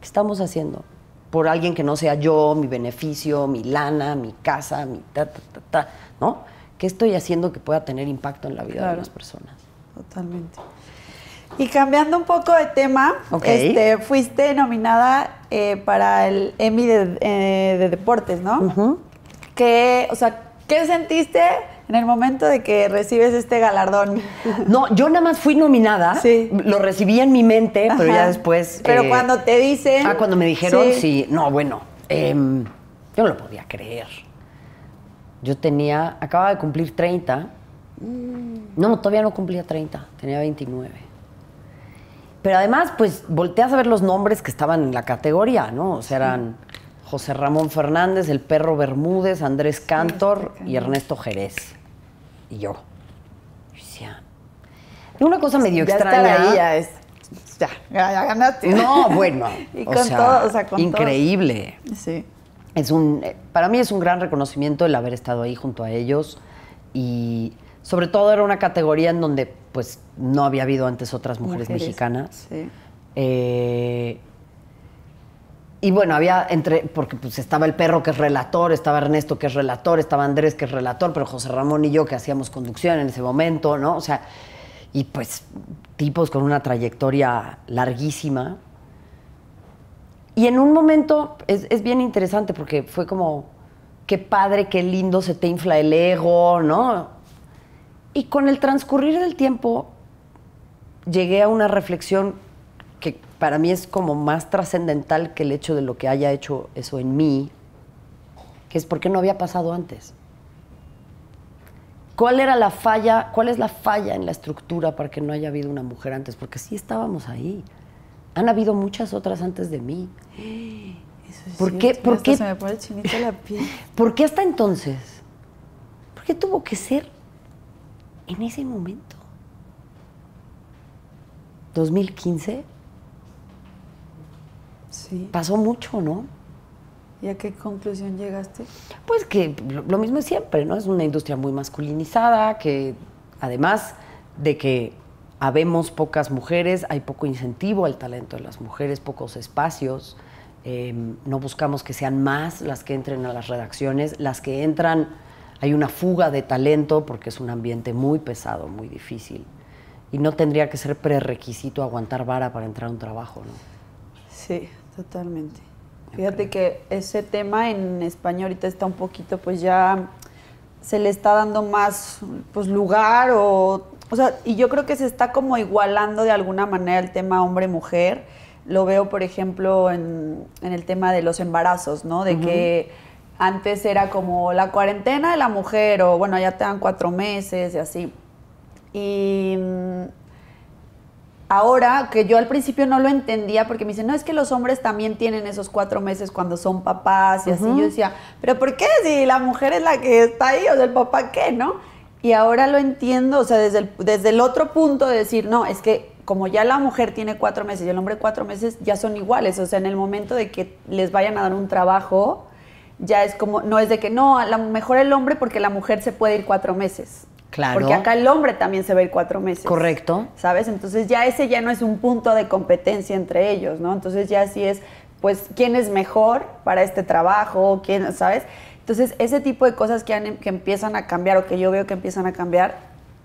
¿Qué estamos haciendo? Por alguien que no sea yo, mi beneficio, mi lana, mi casa, mi ta, ta, ta, ¿no? ¿Qué estoy haciendo que pueda tener impacto en la vida de las personas? Totalmente. Y cambiando un poco de tema, este, fuiste nominada eh, para el Emmy de, eh, deportes, ¿no? o sea, ¿qué sentiste en el momento de que recibes este galardón? No, yo nada más fui nominada, lo recibí en mi mente, pero ya después... Pero eh, cuando te dicen... Ah, cuando me dijeron, sí, no, bueno, em, yo no lo podía creer. Yo tenía, acababa de cumplir 30. Mm. No, todavía no cumplía 30, tenía 29. Pero además, pues volteas a ver los nombres que estaban en la categoría, ¿no? O sea, eran José Ramón Fernández, el perro Bermúdez, Andrés Cantor y Ernesto Jerez. Y yo. Y una cosa medio ya extraña. ahí ya es. Ya, ya, ganaste. No, bueno. y con o sea, con increíble. Sí. Es un, eh, para mí es un gran reconocimiento el haber estado ahí junto a ellos y sobre todo era una categoría en donde pues no había habido antes otras mujeres, mexicanas. Sí. Eh, y bueno, había entre, porque pues estaba el perro que es relator, estaba Ernesto que es relator, estaba Andrés que es relator, pero José Ramón y yo que hacíamos conducción en ese momento, ¿no? O sea, y pues tipos con una trayectoria larguísima. Y en un momento es, es bien interesante porque fue como, qué padre, qué lindo se te infla el ego, ¿no? Y con el transcurrir del tiempo llegué a una reflexión que para mí es como más trascendental que el hecho de lo que haya hecho eso en mí, que es qué no había pasado antes. ¿Cuál era la falla? ¿Cuál es la falla en la estructura para que no haya habido una mujer antes? Porque sí estábamos ahí. Han habido muchas otras antes de mí. ¿Por qué? ¿Por qué? ¿Por qué hasta entonces? ¿Por qué tuvo que ser en ese momento. 2015. Sí. Pasó mucho, ¿no? ¿Y a qué conclusión llegaste? Pues que lo mismo es siempre, ¿no? Es una industria muy masculinizada, que además de que habemos pocas mujeres, hay poco incentivo al talento de las mujeres, pocos espacios. Em, no buscamos que sean más las que entren a las redacciones, las que entran hay una fuga de talento porque es un ambiente muy pesado, muy difícil. Y no tendría que ser prerequisito aguantar vara para entrar a un trabajo, ¿no? Sí, totalmente. Fíjate que ese tema en español ahorita está un poquito, pues ya se le está dando más pues, lugar o, o sea, y yo creo que se está como igualando de alguna manera el tema hombre-mujer. Lo veo, por ejemplo, en, el tema de los embarazos, ¿no? De que antes era como la cuarentena de la mujer o bueno, ya te dan cuatro meses y así. Y mm, ahora que yo al principio no lo entendía porque me dicen, no, es que los hombres también tienen esos cuatro meses cuando son papás y así. Yo decía, pero ¿por qué si la mujer es la que está ahí o del papá qué, no? Y ahora lo entiendo, o sea, desde desde el otro punto de decir, no, es que como ya la mujer tiene cuatro meses y el hombre cuatro meses, ya son iguales. O sea, en el momento de que les vayan a dar un trabajo, ya es como, no es de que no, a lo mejor el hombre porque la mujer se puede ir cuatro meses. Claro. Porque acá el hombre también se va a ir cuatro meses. Correcto. ¿Sabes? Entonces ya ese ya no es un punto de competencia entre ellos, ¿no? Entonces ya sí es, pues, ¿quién es mejor para este trabajo? ¿Quién, sabes? Entonces ese tipo de cosas que, em, que empiezan a cambiar o que yo veo que empiezan a cambiar,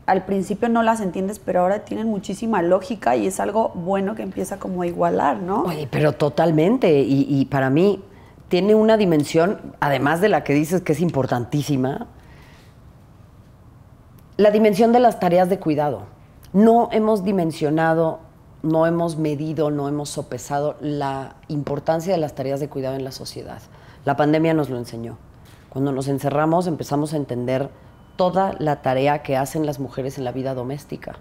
al principio no las entiendes, pero ahora tienen muchísima lógica y es algo bueno que empieza como a igualar, ¿no? Oye, pero totalmente. y para mí, tiene una dimensión, además de la que dices que es importantísima, la dimensión de las tareas de cuidado. No hemos dimensionado, no hemos medido, no hemos sopesado la importancia de las tareas de cuidado en la sociedad. La pandemia nos lo enseñó. Cuando nos encerramos empezamos a entender toda la tarea que hacen las mujeres en la vida doméstica.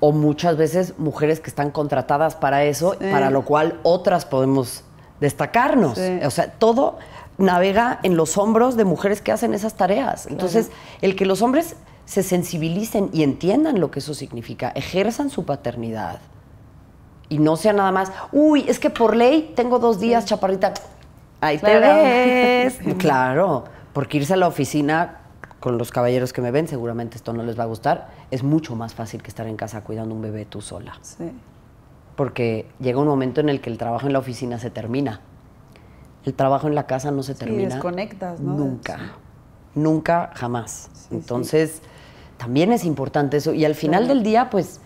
O muchas veces mujeres que están contratadas para eso, para lo cual otras podemos destacarnos. O sea, todo navega en los hombros de mujeres que hacen esas tareas. Entonces, el que los hombres se sensibilicen y entiendan lo que eso significa, ejerzan su paternidad y no sea nada más, uy, es que por ley tengo dos días, chaparrita, ahí te ves. claro, porque irse a la oficina con los caballeros que me ven, seguramente esto no les va a gustar, es mucho más fácil que estar en casa cuidando un bebé tú sola. Sí porque llega un momento en el que el trabajo en la oficina se termina. El trabajo en la casa no se termina. desconectas, Nunca. Nunca, jamás. Entonces, también es importante eso. Y al final del día, pues,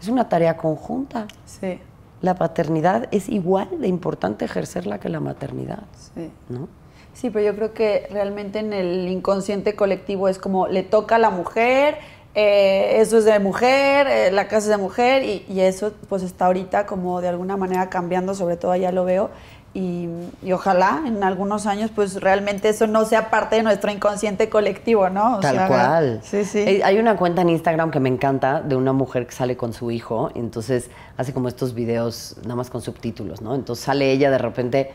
es una tarea conjunta. Sí. La paternidad es igual de importante ejercerla que la maternidad. Sí. ¿No? Sí, pero yo creo que realmente en el inconsciente colectivo es como le toca a la mujer, eh, eso es de mujer, eh, la casa es de mujer y, eso pues está ahorita como de alguna manera cambiando, sobre todo ya lo veo. Y, ojalá en algunos años pues realmente eso no sea parte de nuestro inconsciente colectivo, ¿no? Tal cual. Sí, sí. Eh, hay una cuenta en Instagram que me encanta de una mujer que sale con su hijo, y entonces hace como estos videos nada más con subtítulos, ¿no? Entonces sale ella de repente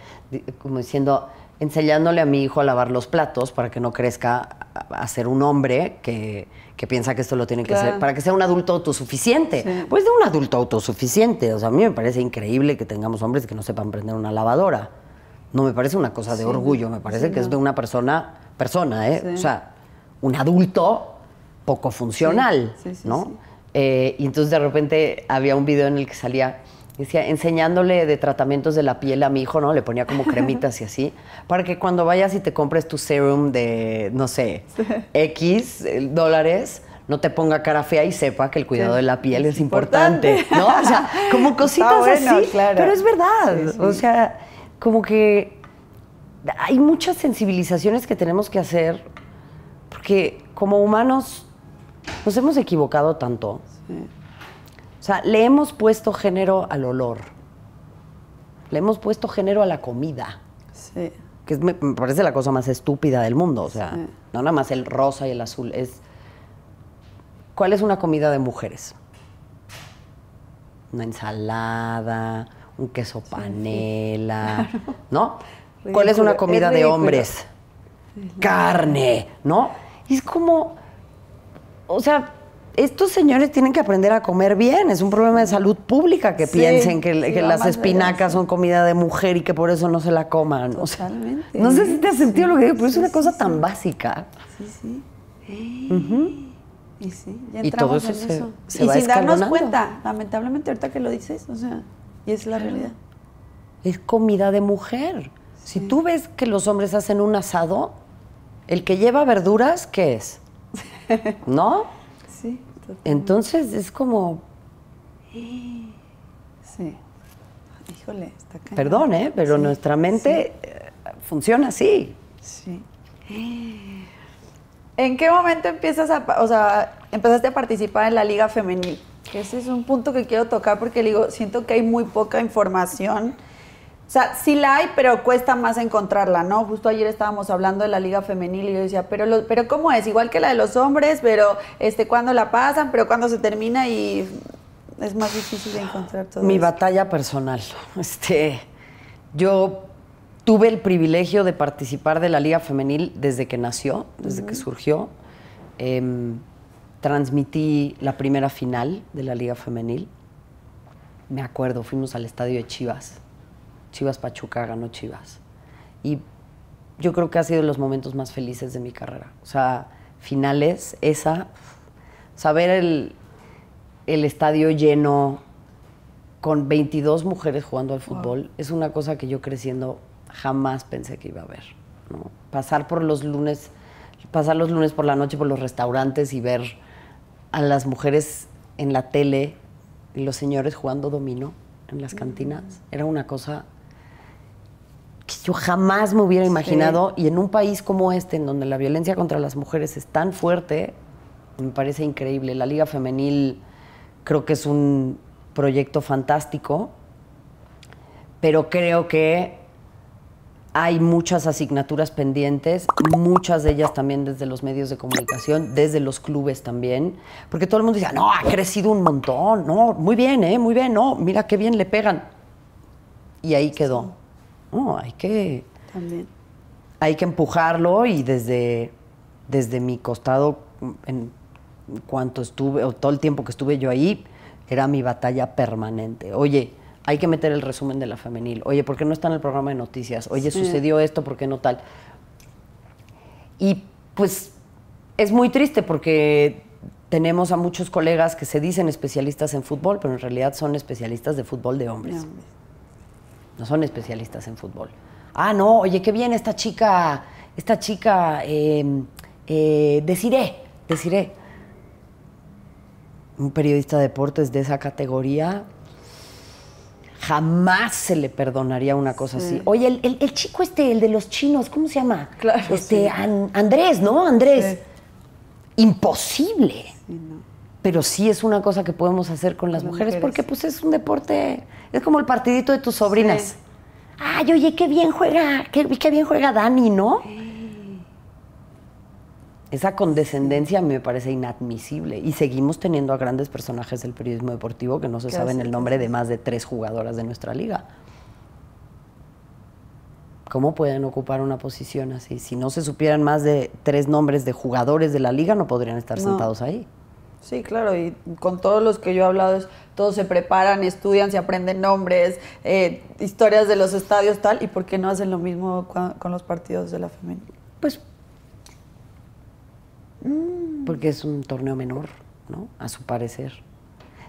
como diciendo, enseñándole a mi hijo a lavar los platos para que no crezca a ser un hombre que, piensa que esto lo tiene que hacer, para que sea un adulto autosuficiente. Pues de un adulto autosuficiente. O sea, a mí me parece increíble que tengamos hombres que no sepan prender una lavadora. No me parece una cosa de orgullo, me parece que es de una persona, persona, ¿eh? O sea, un adulto poco funcional, ¿no? Eh, y entonces de repente había un video en el que salía Decía, enseñándole de tratamientos de la piel a mi hijo, ¿no? Le ponía como cremitas y así, para que cuando vayas y te compres tu serum de, no sé, X eh, dólares, no te ponga cara fea y sepa que el cuidado de la piel es, importante, ¿no? O sea, como cositas así, pero es verdad. o sea, como que hay muchas sensibilizaciones que tenemos que hacer porque como humanos nos hemos equivocado tanto. O sea, le hemos puesto género al olor. Le hemos puesto género a la comida. Sí. Que me, parece la cosa más estúpida del mundo. O sea, no nada más el rosa y el azul. Es. ¿Cuál es una comida de mujeres? Una ensalada, un queso panela, ¿no? ¿Cuál es una comida de hombres? Carne, ¿no? es como. O sea, estos señores tienen que aprender a comer bien. Es un problema de salud pública que piensen que, las espinacas son comida de mujer y que por eso no se la coman. No sé si te has sentido lo que digo, pero es una cosa tan básica. Sí, sí. Y sí, ya entramos en eso. y sin darnos cuenta, lamentablemente ahorita que lo dices, o sea, y es la realidad. Es comida de mujer. Si tú ves que los hombres hacen un asado, el que lleva verduras, ¿qué es? ¿No? Entonces es como... Sí. Híjole, está Perdón, ¿eh? Pero nuestra mente eh, funciona así. Sí. ¿En qué momento empiezas a... empezaste a participar en la liga femenil? Ese es un punto que quiero tocar porque digo, siento que hay muy poca información o sea, sí la hay, pero cuesta más encontrarla, ¿no? Justo ayer estábamos hablando de la liga femenil y yo decía, pero, pero ¿cómo es? Igual que la de los hombres, pero este, ¿cuándo la pasan? ¿Pero cuándo se termina? Y es más difícil de encontrar todo. Mi batalla personal. Este, yo tuve el privilegio de participar de la liga femenil desde que nació, desde que surgió. Em, transmití la primera final de la liga femenil. Me acuerdo, fuimos al estadio de Chivas Chivas Pachuca, ganó Chivas. Y yo creo que ha sido los momentos más felices de mi carrera. O sea, finales, esa, saber el, el estadio lleno con 22 mujeres jugando al fútbol es una cosa que yo creciendo jamás pensé que iba a ver. Pasar por los lunes, pasar los lunes por la noche por los restaurantes y ver a las mujeres en la tele y los señores jugando dominó en las mm. cantinas era una cosa que yo jamás me hubiera imaginado. Y en un país como este, en donde la violencia contra las mujeres es tan fuerte, me parece increíble. La Liga Femenil creo que es un proyecto fantástico, pero creo que hay muchas asignaturas pendientes, muchas de ellas también desde los medios de comunicación, desde los clubes también, porque todo el mundo dice, no, ha crecido un montón, no, muy bien, ¿eh? muy bien, no, mira qué bien le pegan. Y ahí quedó. No, hay que. También. Hay que empujarlo y desde, desde mi costado, en cuanto estuve, o todo el tiempo que estuve yo ahí, era mi batalla permanente. Oye, hay que meter el resumen de la femenil. Oye, ¿por qué no está en el programa de noticias? Oye, sucedió esto, ¿por qué no tal? Y pues es muy triste porque tenemos a muchos colegas que se dicen especialistas en fútbol, pero en realidad son especialistas de fútbol De hombres no son especialistas en fútbol. Ah, no, oye, qué bien esta chica, esta chica, deciré, em, eh, deciré. Un periodista de deportes de esa categoría jamás se le perdonaría una cosa así. Oye, el, chico este, el de los chinos, ¿cómo se llama? Claro. Este, Andrés, ¿no? Andrés. Imposible. No pero sí es una cosa que podemos hacer con las, mujeres, porque pues es un deporte, es como el partidito de tus sobrinas. Ay, oye, qué bien juega, qué, bien juega Dani, ¿no? Esa condescendencia me parece inadmisible. Y seguimos teniendo a grandes personajes del periodismo deportivo que no se saben el nombre de más de tres jugadoras de nuestra liga. ¿Cómo pueden ocupar una posición así? Si no se supieran más de tres nombres de jugadores de la liga, no podrían estar sentados ahí. Sí, claro, y con todos los que yo he hablado, todos se preparan, estudian, se aprenden nombres, eh, historias de los estadios, tal, ¿y por qué no hacen lo mismo con, los partidos de la femenina? Pues mm. porque es un torneo menor, ¿no? A su parecer.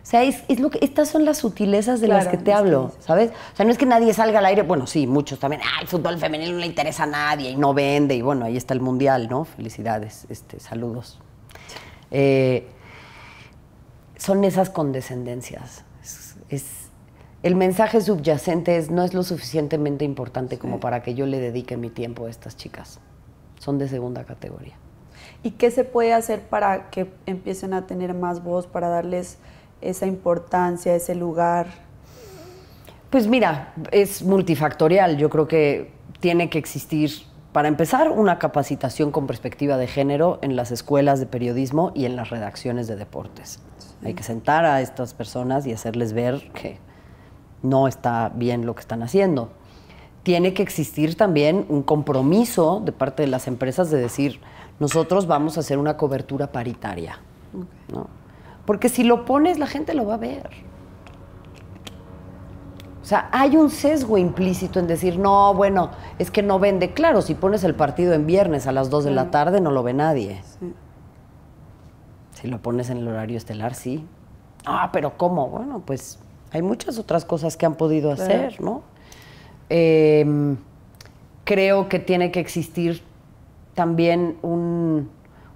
O sea, es, lo que, estas son las sutilezas de las que te hablo, ¿sabes? O sea, no es que nadie salga al aire, bueno, sí, muchos también, ah, el fútbol femenino no le interesa a nadie y no vende, y bueno, ahí está el mundial, ¿no? Felicidades, este, saludos. Eh, son esas condescendencias. el mensaje subyacente es no es lo suficientemente importante como para que yo le dedique mi tiempo a estas chicas. Son de segunda categoría. ¿Y qué se puede hacer para que empiecen a tener más voz, para darles esa importancia, ese lugar? Pues mira, es multifactorial. Yo creo que tiene que existir, para empezar, una capacitación con perspectiva de género en las escuelas de periodismo y en las redacciones de deportes. Hay que sentar a estas personas y hacerles ver que no está bien lo que están haciendo. Tiene que existir también un compromiso de parte de las empresas de decir, nosotros vamos a hacer una cobertura paritaria. Porque si lo pones, la gente lo va a ver. O sea, hay un sesgo implícito en decir, no, bueno, es que no vende. Claro, si pones el partido en viernes a las 2 de la tarde, no lo ve nadie. Si lo pones en el horario estelar, sí. Ah, pero ¿cómo? Bueno, pues hay muchas otras cosas que han podido hacer, ¿no? Em, creo que tiene que existir también un,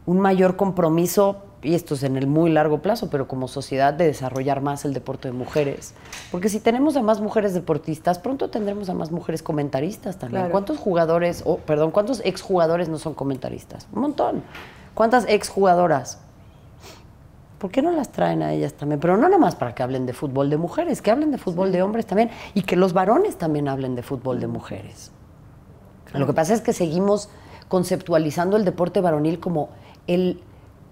mayor compromiso, y esto es en el muy largo plazo, pero como sociedad de desarrollar más el deporte de mujeres. Porque si tenemos a más mujeres deportistas, pronto tendremos a más mujeres comentaristas también. ¿Cuántos jugadores, o perdón, cuántos exjugadores no son comentaristas? Un montón. ¿Cuántas exjugadoras? ¿por qué no las traen a ellas también? Pero no nada más para que hablen de fútbol de mujeres, que hablen de fútbol de hombres también y que los varones también hablen de fútbol de mujeres. Lo que pasa es que seguimos conceptualizando el deporte varonil como el,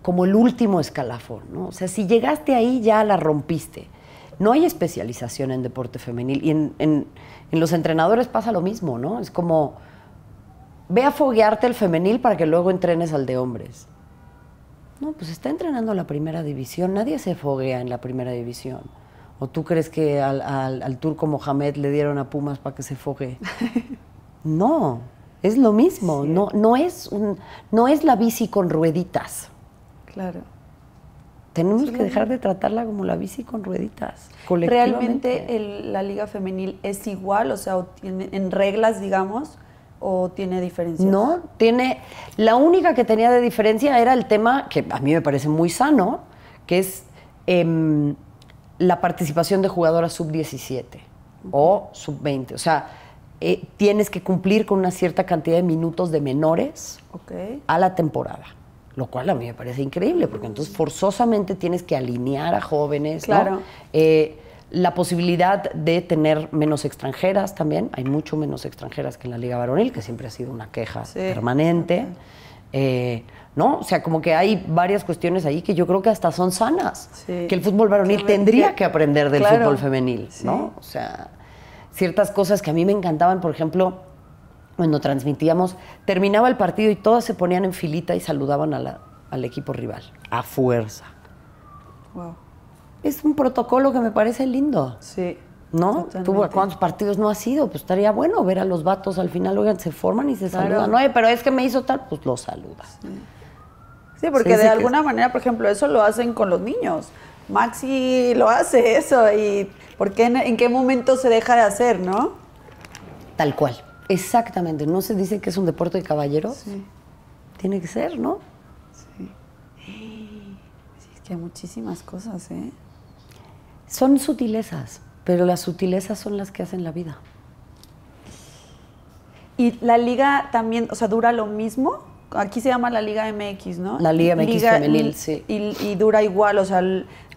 como el último escalafón, ¿no? O sea, si llegaste ahí ya la rompiste. No hay especialización en deporte femenil y en, en los entrenadores pasa lo mismo, ¿no? Es como, ve a foguearte el femenil para que luego entrenes al de hombres. No, pues está entrenando la primera división, nadie se foguea en la primera división. ¿O tú crees que al, al, turco Mohamed le dieron a Pumas para que se fogue? no, es lo mismo, no, no, es no es la bici con rueditas. Claro. Tenemos que dejar de tratarla como la bici con rueditas. ¿Realmente la liga femenil es igual, o sea, en reglas, digamos, o tiene diferencia No, tiene. La única que tenía de diferencia era el tema que a mí me parece muy sano, que es em, la participación de jugadoras sub-17 o sub-20. O sea, eh, tienes que cumplir con una cierta cantidad de minutos de menores a la temporada. Lo cual a mí me parece increíble, porque entonces forzosamente tienes que alinear a jóvenes. Claro. Eh, la posibilidad de tener menos extranjeras también. Hay mucho menos extranjeras que en la Liga Varonil, que siempre ha sido una queja permanente. Eh, ¿No? O sea, como que hay varias cuestiones ahí que yo creo que hasta son sanas. Que el fútbol varonil tendría que aprender del fútbol femenil, ¿no? O sea, ciertas cosas que a mí me encantaban, por ejemplo, cuando transmitíamos, terminaba el partido y todas se ponían en filita y saludaban al equipo rival, a fuerza. Wow es un protocolo que me parece lindo. Sí. ¿No? ¿Tú, ¿Cuántos partidos no ha sido? Pues estaría bueno ver a los vatos al final, oigan, se forman y se saludan. No, pero es que me hizo tal, pues lo saludas. Sí, porque de alguna manera, por ejemplo, eso lo hacen con los niños. Maxi lo hace eso y ¿por en, qué momento se deja de hacer, no? Tal cual. Exactamente. ¿No se dice que es un deporte de caballeros? Sí. Tiene que ser, ¿no? Sí, es que hay muchísimas cosas, ¿eh? Son sutilezas, pero las sutilezas son las que hacen la vida. ¿Y la liga también, o sea, dura lo mismo? Aquí se llama la Liga MX, ¿no? La Liga MX femenil, sí. Y, dura igual, o sea...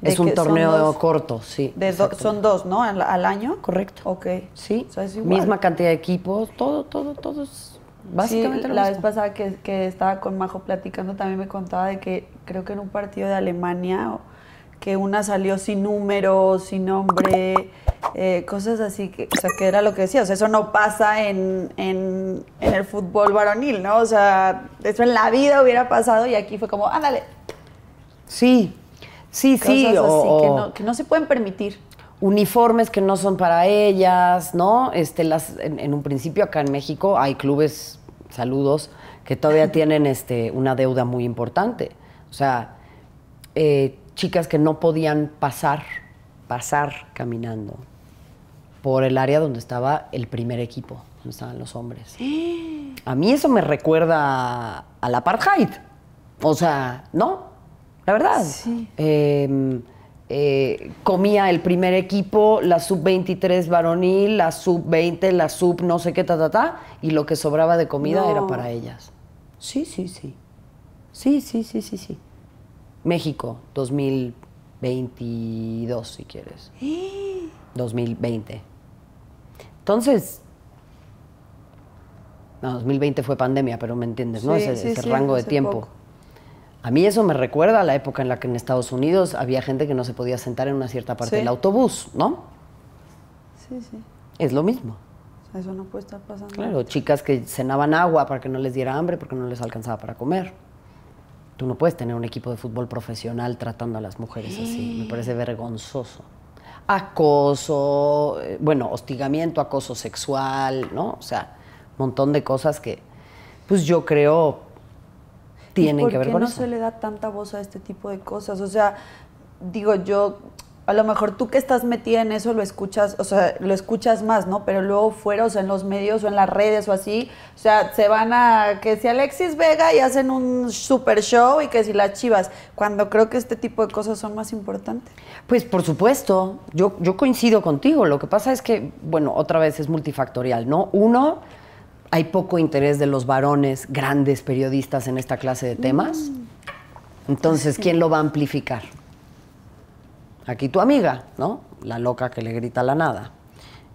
es un torneo corto, sí. son dos, ¿no? Al, año. Correcto. Ok. Sí. Misma cantidad de equipos, todo, todo, todo es básicamente sí, la vez pasada que, que estaba con Majo platicando también me contaba de que creo que en un partido de Alemania que una salió sin número, sin nombre, eh, cosas así, que, o sea, que era lo que decía, o sea, eso no pasa en, en, el fútbol varonil, ¿no? O sea, eso en la vida hubiera pasado y aquí fue como, ándale. Sí, sí, sí. Así que, no, que no se pueden permitir uniformes que no son para ellas, ¿no? Este, las, en, un principio acá en México hay clubes, saludos, que todavía tienen este, una deuda muy importante. O sea, eh, chicas que no podían pasar, pasar caminando por el área donde estaba el primer equipo, donde estaban los hombres. A mí eso me recuerda a la apartheid. O sea, ¿no? La verdad. Em, eh, comía el primer equipo, la sub-23 varonil, la sub-20, la sub no sé qué, ta, ta, ta, y lo que sobraba de comida era para ellas. Sí, sí, sí. Sí, sí, sí, sí, sí. México, 2022, si quieres. 2020. Entonces, no, 2020 fue pandemia, pero me entiendes, ¿no? ese, rango de tiempo. A mí eso me recuerda a la época en la que en Estados Unidos había gente que no se podía sentar en una cierta parte del autobús, ¿no? Sí, sí. Es lo mismo. Eso no puede estar pasando. Claro, chicas que cenaban agua para que no les diera hambre porque no les alcanzaba para comer. Tú no puedes tener un equipo de fútbol profesional tratando a las mujeres así. Me parece vergonzoso. Acoso, eh, bueno, hostigamiento, acoso sexual, ¿no? O sea, montón de cosas que, pues yo creo, tienen que ver con no eso. no se le da tanta voz a este tipo de cosas? O sea, digo, yo a lo mejor tú que estás metida en eso lo escuchas, o sea, lo escuchas más, ¿no? Pero luego fuera, o sea, en los medios o en las redes o así, o sea, se van a que si Alexis Vega y hacen un super show y que si las chivas, cuando creo que este tipo de cosas son más importantes. Pues por supuesto, yo, yo coincido contigo, lo que pasa es que, bueno, otra vez es multifactorial, ¿no? Uno, hay poco interés de los varones, grandes periodistas en esta clase de temas, mm. entonces, ¿quién lo va a amplificar? aquí tu amiga, ¿no? La loca que le grita la nada.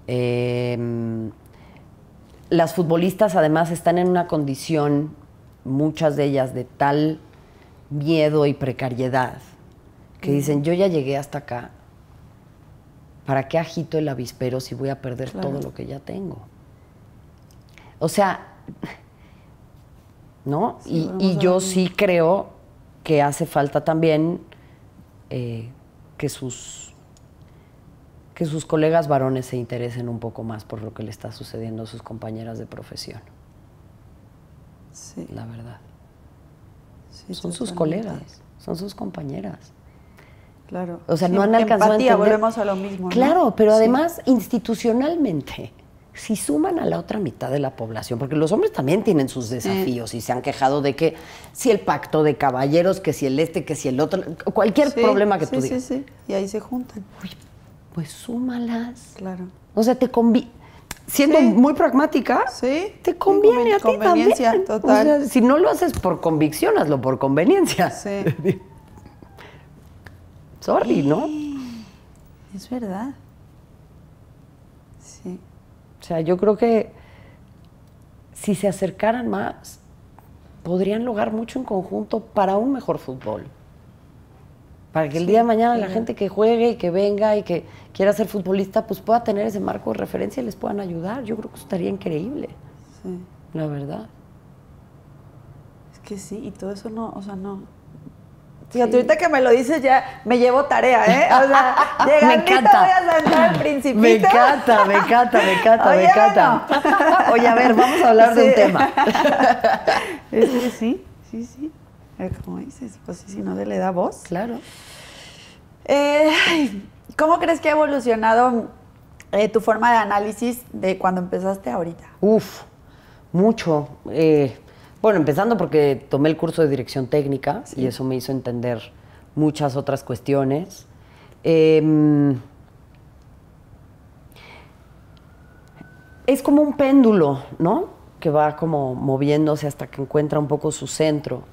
Em, las futbolistas además están en una condición, muchas de ellas, de tal miedo y precariedad, que dicen, yo ya llegué hasta acá, ¿para qué agito el avispero si voy a perder todo lo que ya tengo? O sea, ¿no? y, yo sí creo que hace falta también eh, que sus, que sus colegas varones se interesen un poco más por lo que le está sucediendo a sus compañeras de profesión. Sí. La verdad. son sus colegas, son sus compañeras. Claro. O sea, no han alcanzado a volvemos a lo mismo. Claro, pero además institucionalmente si suman a la otra mitad de la población, porque los hombres también tienen sus desafíos y se han quejado de que si el pacto de caballeros, que si el este, que si el otro, cualquier problema que tú digas. Sí, sí, y ahí se juntan. Uy, pues súmalas. Claro. O sea, te conviene. Siendo muy pragmática, te conviene a ti también. si no lo haces por convicción, hazlo por conveniencia. Sí. Sorry, ¿no? Es verdad. O sea, yo creo que si se acercaran más, podrían lograr mucho en conjunto para un mejor fútbol. Para que el día de mañana la gente que juegue y que venga y que quiera ser futbolista, pues pueda tener ese marco de referencia y les puedan ayudar. Yo creo que estaría increíble. Sí. La verdad. Es que sí, y todo eso no, o sea, no, Fíjate, ahorita que me lo dices ya me llevo tarea, ¿eh? O sea, voy a lanzar al principio. Me encanta, me encanta, me encanta, me encanta. Oye, a ver, vamos a hablar de un tema. Sí, sí, sí, sí. ¿Cómo dices, pues si no le da voz. Claro. Eh, ¿Cómo crees que ha evolucionado eh, tu forma de análisis de cuando empezaste ahorita? Uf, mucho. Eh, bueno, empezando porque tomé el curso de dirección técnica y eso me hizo entender muchas otras cuestiones. Em, es como un péndulo, ¿no? Que va como moviéndose hasta que encuentra un poco su centro.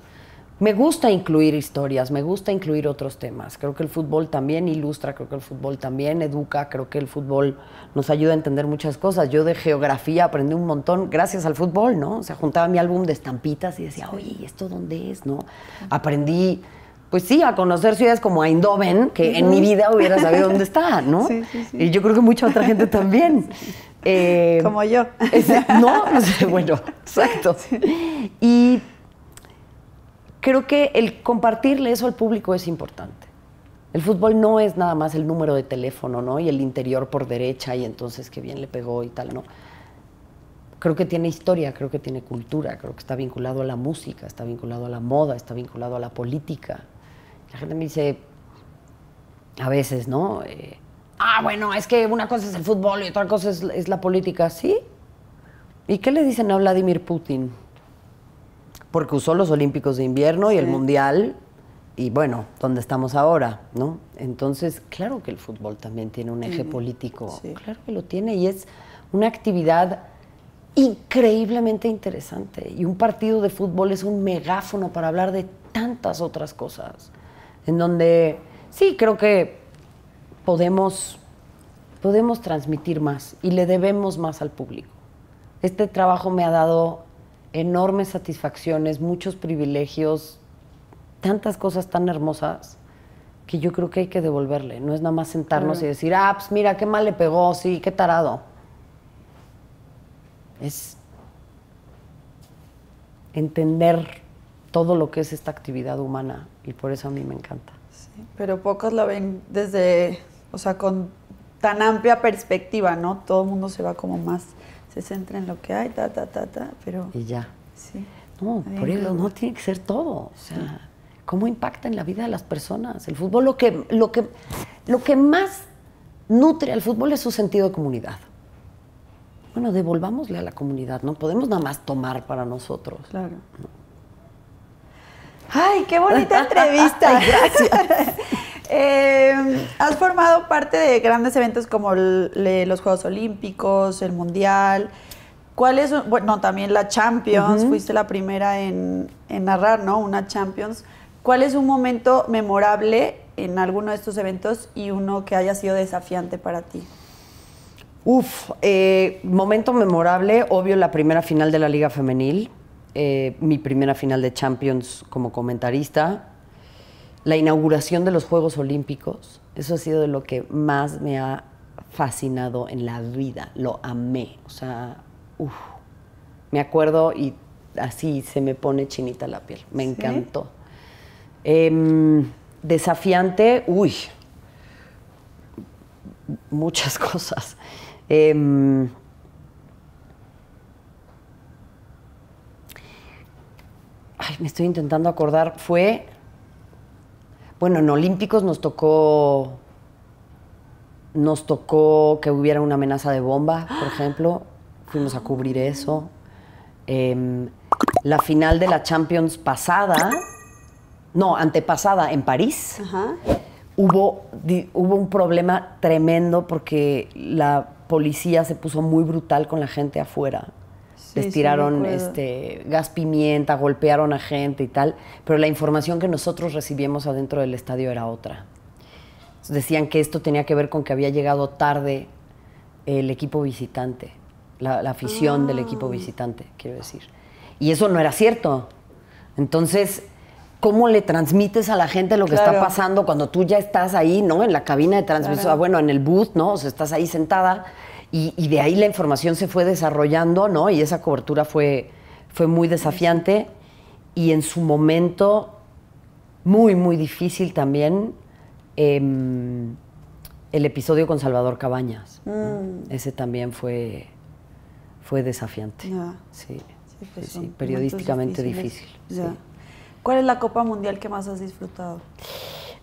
Me gusta incluir historias, me gusta incluir otros temas. Creo que el fútbol también ilustra, creo que el fútbol también educa, creo que el fútbol nos ayuda a entender muchas cosas. Yo de geografía aprendí un montón gracias al fútbol, ¿no? O sea, juntaba mi álbum de estampitas y decía, oye, esto dónde es, no? Aprendí, pues sí, a conocer ciudades como Eindhoven, que en mi vida hubiera sabido dónde está, ¿no? Y yo creo que mucha otra gente también. Eh, como yo. no, bueno, exacto. Y creo que el compartirle eso al público es importante. El fútbol no es nada más el número de teléfono, ¿no? Y el interior por derecha y entonces qué bien le pegó y tal, ¿no? Creo que tiene historia, creo que tiene cultura, creo que está vinculado a la música, está vinculado a la moda, está vinculado a la política. La gente me dice a veces, ¿no? Eh, ah, bueno, es que una cosa es el fútbol y otra cosa es, es la política. ¿Sí? ¿Y qué le dicen a Vladimir Putin? porque usó los Olímpicos de Invierno y el Mundial y bueno, donde estamos ahora, ¿no? Entonces, claro que el fútbol también tiene un eje político, claro que lo tiene y es una actividad increíblemente interesante y un partido de fútbol es un megáfono para hablar de tantas otras cosas, en donde sí, creo que podemos podemos transmitir más y le debemos más al público. Este trabajo me ha dado enormes satisfacciones, muchos privilegios, tantas cosas tan hermosas que yo creo que hay que devolverle. No es nada más sentarnos y decir, ah, pues mira, qué mal le pegó, sí, qué tarado. Es entender todo lo que es esta actividad humana y por eso a mí me encanta. pero pocos la ven desde, o sea, con tan amplia perspectiva, ¿no? Todo el mundo se va como más se centra en lo que hay, ta, ta, ta, ta, pero... Y ya. Sí. No, por eso no tiene que ser todo. O sea, ¿cómo impacta en la vida de las personas el fútbol? Lo que, lo que, lo que más nutre al fútbol es su sentido de comunidad. Bueno, devolvámosle a la comunidad, no podemos nada más tomar para nosotros. Claro. Ay, qué bonita entrevista. Gracias. Em, has formado parte de grandes eventos como los Juegos Olímpicos, el Mundial. ¿Cuál es? Bueno, también la Champions. Fuiste la primera en, narrar, ¿no? Una Champions. ¿Cuál es un momento memorable en alguno de estos eventos y uno que haya sido desafiante para ti? Uf, eh, momento memorable, obvio la primera final de la Liga Femenil, eh, mi primera final de Champions como comentarista, la inauguración de los Juegos Olímpicos, eso ha sido de lo que más me ha fascinado en la vida, lo amé, o sea, uff, me acuerdo y así se me pone chinita la piel, me encantó. Em, desafiante, uy, muchas cosas. Em, ay, me estoy intentando acordar, fue bueno, en Olímpicos nos tocó. Nos tocó que hubiera una amenaza de bomba, por ejemplo. Fuimos a cubrir eso. Em, la final de la Champions pasada, no, antepasada, en París, Hubo, hubo un problema tremendo porque la policía se puso muy brutal con la gente afuera tiraron este, gas pimienta, golpearon a gente y tal, pero la información que nosotros recibimos adentro del estadio era otra. Decían que esto tenía que ver con que había llegado tarde el equipo visitante, la, afición del equipo ah. visitante, quiero decir. Y eso no era cierto. Entonces, ¿cómo le transmites a la gente lo que está pasando cuando tú ya estás ahí, ¿no? En la cabina de transmisión, ah, bueno, en el bus, ¿no? O sea, estás ahí sentada y, de ahí la información se fue desarrollando, ¿no? Y esa cobertura fue, fue muy desafiante y en su momento muy, muy difícil también em, el episodio con Salvador Cabañas. Mm. Ese también fue, fue desafiante. Sí, pues periodísticamente difícil. ¿Cuál es la Copa Mundial que más has disfrutado?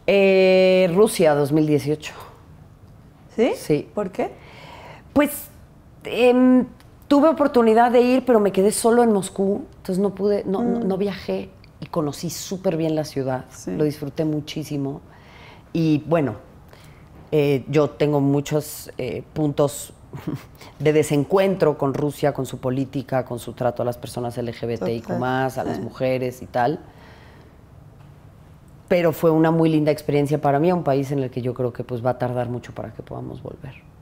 Eh, Rusia 2018. ¿Sí? Sí. ¿Por qué? Pues em, tuve oportunidad de ir, pero me quedé solo en Moscú, entonces no pude, no, mm. viajé y conocí súper bien la ciudad, lo disfruté muchísimo. Y bueno, eh, yo tengo muchos eh, puntos de desencuentro con Rusia, con su política, con su trato a las personas LGBTIQ, más, a las mujeres y tal. Pero fue una muy linda experiencia para mí, un país en el que yo creo que pues, va a tardar mucho para que podamos volver.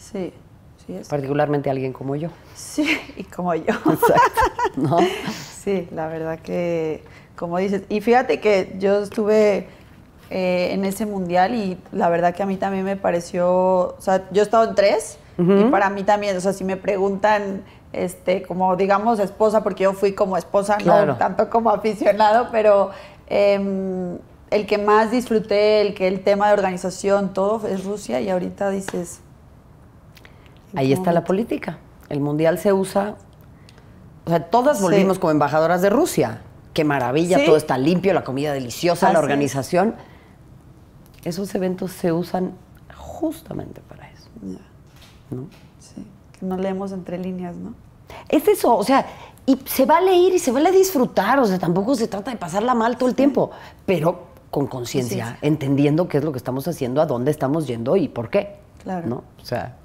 Sí, sí. Es. Particularmente alguien como yo. Sí, y como yo. ¿no? sí, la verdad que, como dices, y fíjate que yo estuve eh, en ese mundial y la verdad que a mí también me pareció, o sea, yo he estado en tres y para mí también, o sea, si me preguntan, este, como digamos esposa, porque yo fui como esposa, no tanto como aficionado, pero em, el que más disfruté, el que el tema de organización, todo es Rusia y ahorita dices, Ahí está la política. El mundial se usa. O sea, todas volvimos como embajadoras de Rusia. Qué maravilla, todo está limpio, la comida deliciosa, la organización. Esos eventos se usan justamente para eso. ¿No? Sí, que no leemos entre líneas, ¿no? Es eso, o sea, y se va a leer y se a disfrutar, o sea, tampoco se trata de pasarla mal todo el tiempo, pero con conciencia, entendiendo qué es lo que estamos haciendo, a dónde estamos yendo y por qué. Claro. ¿no? O sea,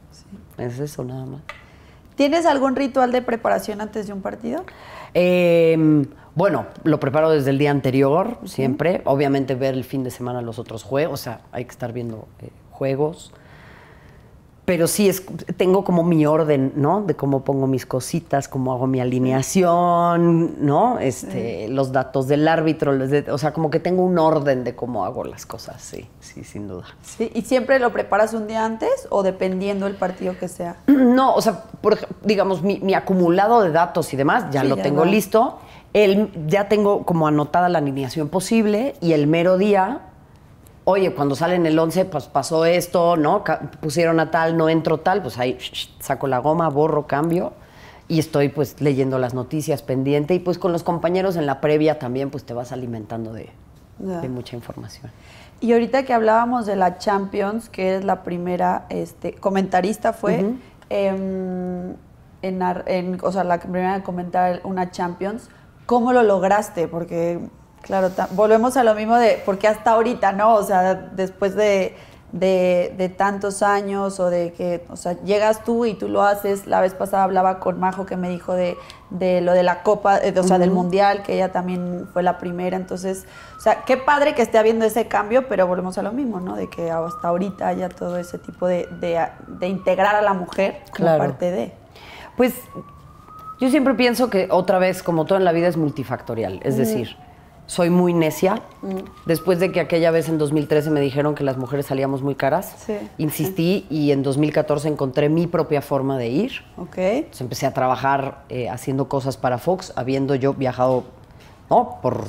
es eso nada más. ¿Tienes algún ritual de preparación antes de un partido? Em, bueno, lo preparo desde el día anterior, siempre. Obviamente ver el fin de semana los otros juegos, o sea, hay que estar viendo eh, juegos pero sí es, tengo como mi orden, ¿no? De cómo pongo mis cositas, cómo hago mi alineación, ¿no? Este, los datos del árbitro, los o sea, como que tengo un orden de cómo hago las cosas, sí, sí, sin duda. Sí, ¿y siempre lo preparas un día antes o dependiendo el partido que sea? No, o sea, por, digamos, mi, acumulado de datos y demás ya lo tengo listo. El, ya tengo como anotada la alineación posible y el mero día oye, cuando salen el 11, pues pasó esto, ¿no? pusieron a tal, no entro tal, pues ahí saco la goma, borro, cambio. Y estoy pues leyendo las noticias pendiente y pues con los compañeros en la previa también pues te vas alimentando de, mucha información. Y ahorita que hablábamos de la Champions, que es la primera este, comentarista fue, em, en, en, o sea, la primera de comentar una Champions, ¿cómo lo lograste? Porque Claro, volvemos a lo mismo de, porque hasta ahorita, ¿no? O sea, después de, tantos años o de que, o sea, llegas tú y tú lo haces. La vez pasada hablaba con Majo que me dijo de, lo de la Copa, eh, o sea, del Mundial, que ella también fue la primera. Entonces, o sea, qué padre que esté habiendo ese cambio, pero volvemos a lo mismo, ¿no? De que hasta ahorita haya todo ese tipo de, integrar a la mujer como parte de. Pues yo siempre pienso que otra vez, como todo en la vida, es multifactorial. Es decir, soy muy necia. Mm. Después de que aquella vez en 2013 me dijeron que las mujeres salíamos muy caras, insistí y en 2014 encontré mi propia forma de ir. Ok. Entonces empecé a trabajar eh, haciendo cosas para Fox, habiendo yo viajado, ¿no? Por,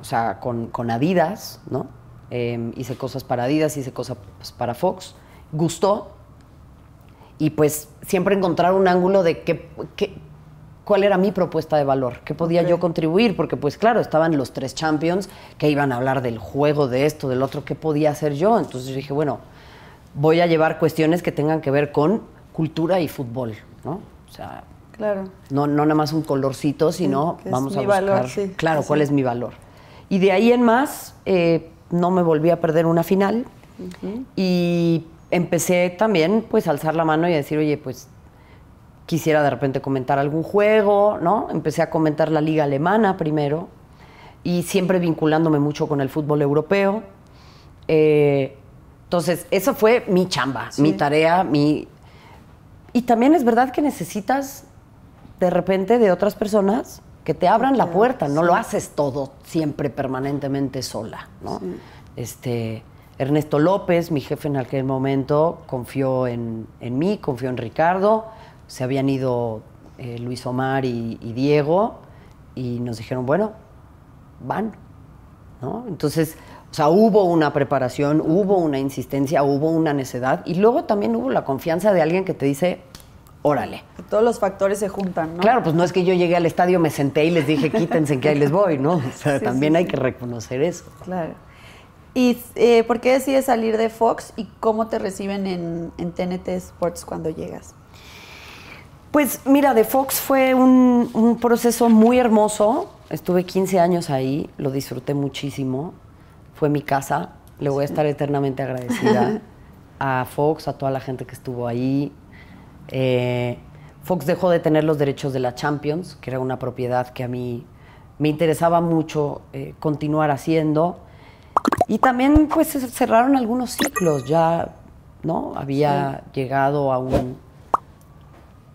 O sea, con, Adidas, ¿no? Em, hice cosas para Adidas, hice cosas para Fox. Gustó. Y pues siempre encontrar un ángulo de qué cuál era mi propuesta de valor, qué podía yo contribuir, porque pues claro, estaban los tres champions que iban a hablar del juego, de esto, del otro, qué podía hacer yo. Entonces dije, bueno, voy a llevar cuestiones que tengan que ver con cultura y fútbol, ¿no? O sea, claro. no, no nada más un colorcito, sino vamos a buscar, claro, cuál es mi valor. Y de ahí en más, eh, no me volví a perder una final y empecé también pues a alzar la mano y a decir, oye, pues quisiera de repente comentar algún juego, ¿no? Empecé a comentar la liga alemana primero y siempre vinculándome mucho con el fútbol europeo. Eh, entonces, esa fue mi chamba, mi tarea, mi... Y también es verdad que necesitas de repente de otras personas que te abran la puerta, no lo haces todo siempre permanentemente sola, ¿no? Este, Ernesto López, mi jefe en aquel momento, confió en, en mí, confió en Ricardo se habían ido eh, Luis Omar y, Diego y nos dijeron, bueno, van. ¿no? Entonces, o sea, hubo una preparación, hubo una insistencia, hubo una necedad y luego también hubo la confianza de alguien que te dice, órale. Todos los factores se juntan, ¿no? Claro, pues no es que yo llegué al estadio, me senté y les dije, quítense que ahí les voy, ¿no? O sea, también hay que reconocer eso. Claro. ¿Y eh, por qué decides salir de Fox y cómo te reciben en, en TNT Sports cuando llegas? Pues mira, de Fox fue un, proceso muy hermoso. Estuve 15 años ahí, lo disfruté muchísimo. Fue mi casa. Le voy a estar eternamente agradecida a Fox, a toda la gente que estuvo ahí. Eh, Fox dejó de tener los derechos de la Champions, que era una propiedad que a mí me interesaba mucho eh, continuar haciendo. Y también pues cerraron algunos ciclos. Ya no había llegado a un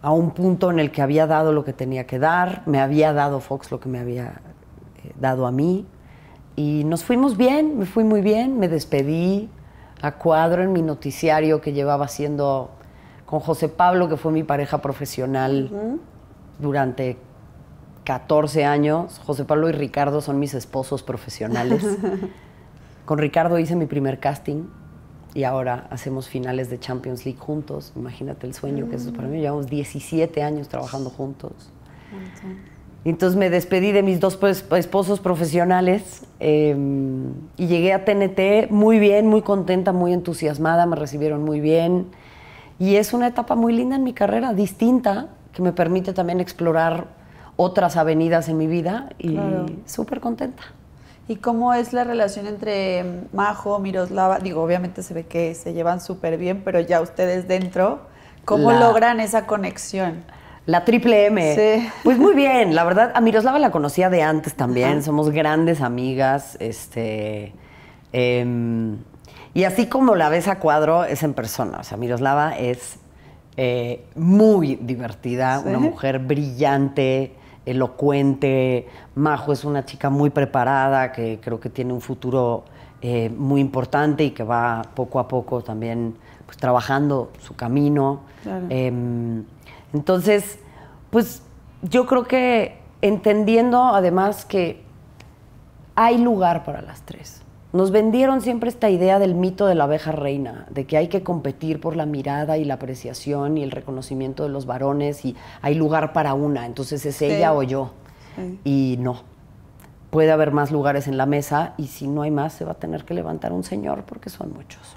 a un punto en el que había dado lo que tenía que dar, me había dado Fox lo que me había eh, dado a mí, y nos fuimos bien, me fui muy bien, me despedí a cuadro en mi noticiario que llevaba haciendo con José Pablo, que fue mi pareja profesional durante 14 años. José Pablo y Ricardo son mis esposos profesionales. con Ricardo hice mi primer casting y ahora hacemos finales de Champions League juntos. Imagínate el sueño que eso es para mí. Mm. Llevamos 17 años trabajando juntos. Entonces me despedí de mis dos pues, esposos profesionales em, y llegué a TNT muy bien, muy contenta, muy entusiasmada, me recibieron muy bien. Y es una etapa muy linda en mi carrera, distinta, que me permite también explorar otras avenidas en mi vida y súper contenta. ¿Y cómo es la relación entre Majo, Miroslava? Digo, obviamente se ve que se llevan súper bien, pero ya ustedes dentro, ¿cómo logran esa conexión? La triple M. Sí. Pues muy bien, la verdad, a Miroslava la conocía de antes también, somos grandes amigas, este... Em, y así como la ves a cuadro, es en persona. O sea, Miroslava es eh, muy divertida, una mujer brillante, elocuente. Majo es una chica muy preparada que creo que tiene un futuro eh, muy importante y que va poco a poco también pues, trabajando su camino. Em, entonces, pues yo creo que entendiendo además que hay lugar para las tres. Nos vendieron siempre esta idea del mito de la abeja reina, de que hay que competir por la mirada y la apreciación y el reconocimiento de los varones y hay lugar para una, entonces es ella o yo. Y no, puede haber más lugares en la mesa y si no hay más se va a tener que levantar un señor porque son muchos.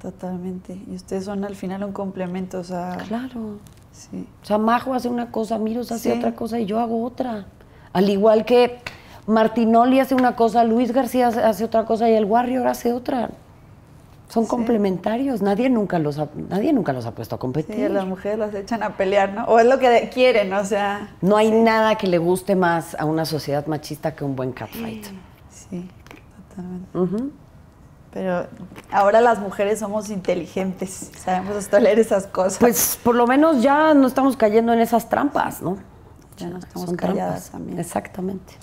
Totalmente. Y ustedes son al final un complemento, o sea... Claro. Sí. O sea, Majo hace una cosa, Miros hace otra cosa y yo hago otra. Al igual que Martinoli hace una cosa, Luis García hace otra cosa y el Warrior hace otra. Son complementarios, nadie nunca, los ha, nadie nunca los ha puesto a competir. Sí, las mujeres las echan a pelear, ¿no? O es lo que quieren, o sea. No hay nada que le guste más a una sociedad machista que un buen catfight. Sí, totalmente. Pero ahora las mujeres somos inteligentes, sabemos hasta leer esas cosas. Pues por lo menos ya no estamos cayendo en esas trampas, ¿no? Ya no estamos en trampas. Exactamente.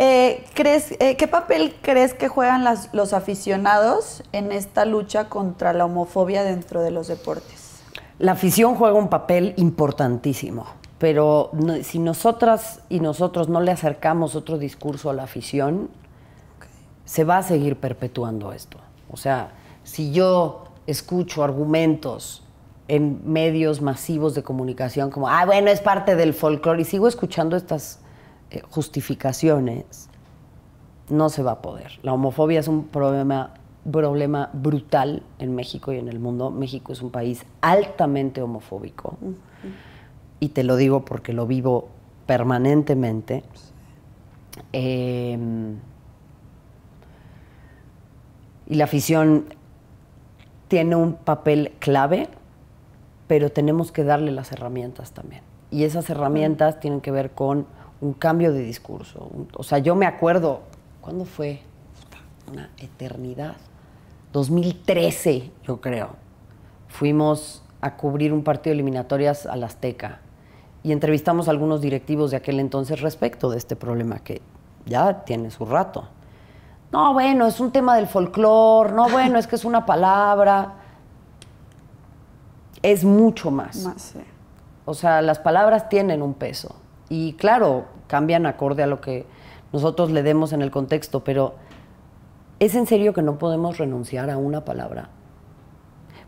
Eh, ¿crees, eh, ¿Qué papel crees que juegan los aficionados en esta lucha contra la homofobia dentro de los deportes? La afición juega un papel importantísimo, pero si nosotras y nosotros no le acercamos otro discurso a la afición, se va a seguir perpetuando esto. O sea, si yo escucho argumentos en medios masivos de comunicación como, ah, bueno, es parte del folclore, y sigo escuchando estas eh, justificaciones, no se va a poder. La homofobia es un problema, problema brutal en México y en el mundo. México es un país altamente homofóbico. Y te lo digo porque lo vivo permanentemente. Em, y la afición tiene un papel clave, pero tenemos que darle las herramientas también. Y esas herramientas tienen que ver con un cambio de discurso. O sea, yo me acuerdo, ¿cuándo fue? Una eternidad. 2013, yo creo. Fuimos a cubrir un partido de eliminatorias al Azteca y entrevistamos a algunos directivos de aquel entonces respecto de este problema que ya tiene su rato. No, bueno, es un tema del folclore, no, bueno, es que es una palabra. Es mucho más. O sea, las palabras tienen un peso. Y claro, cambian acorde a lo que nosotros le demos en el contexto, pero ¿es en serio que no podemos renunciar a una palabra?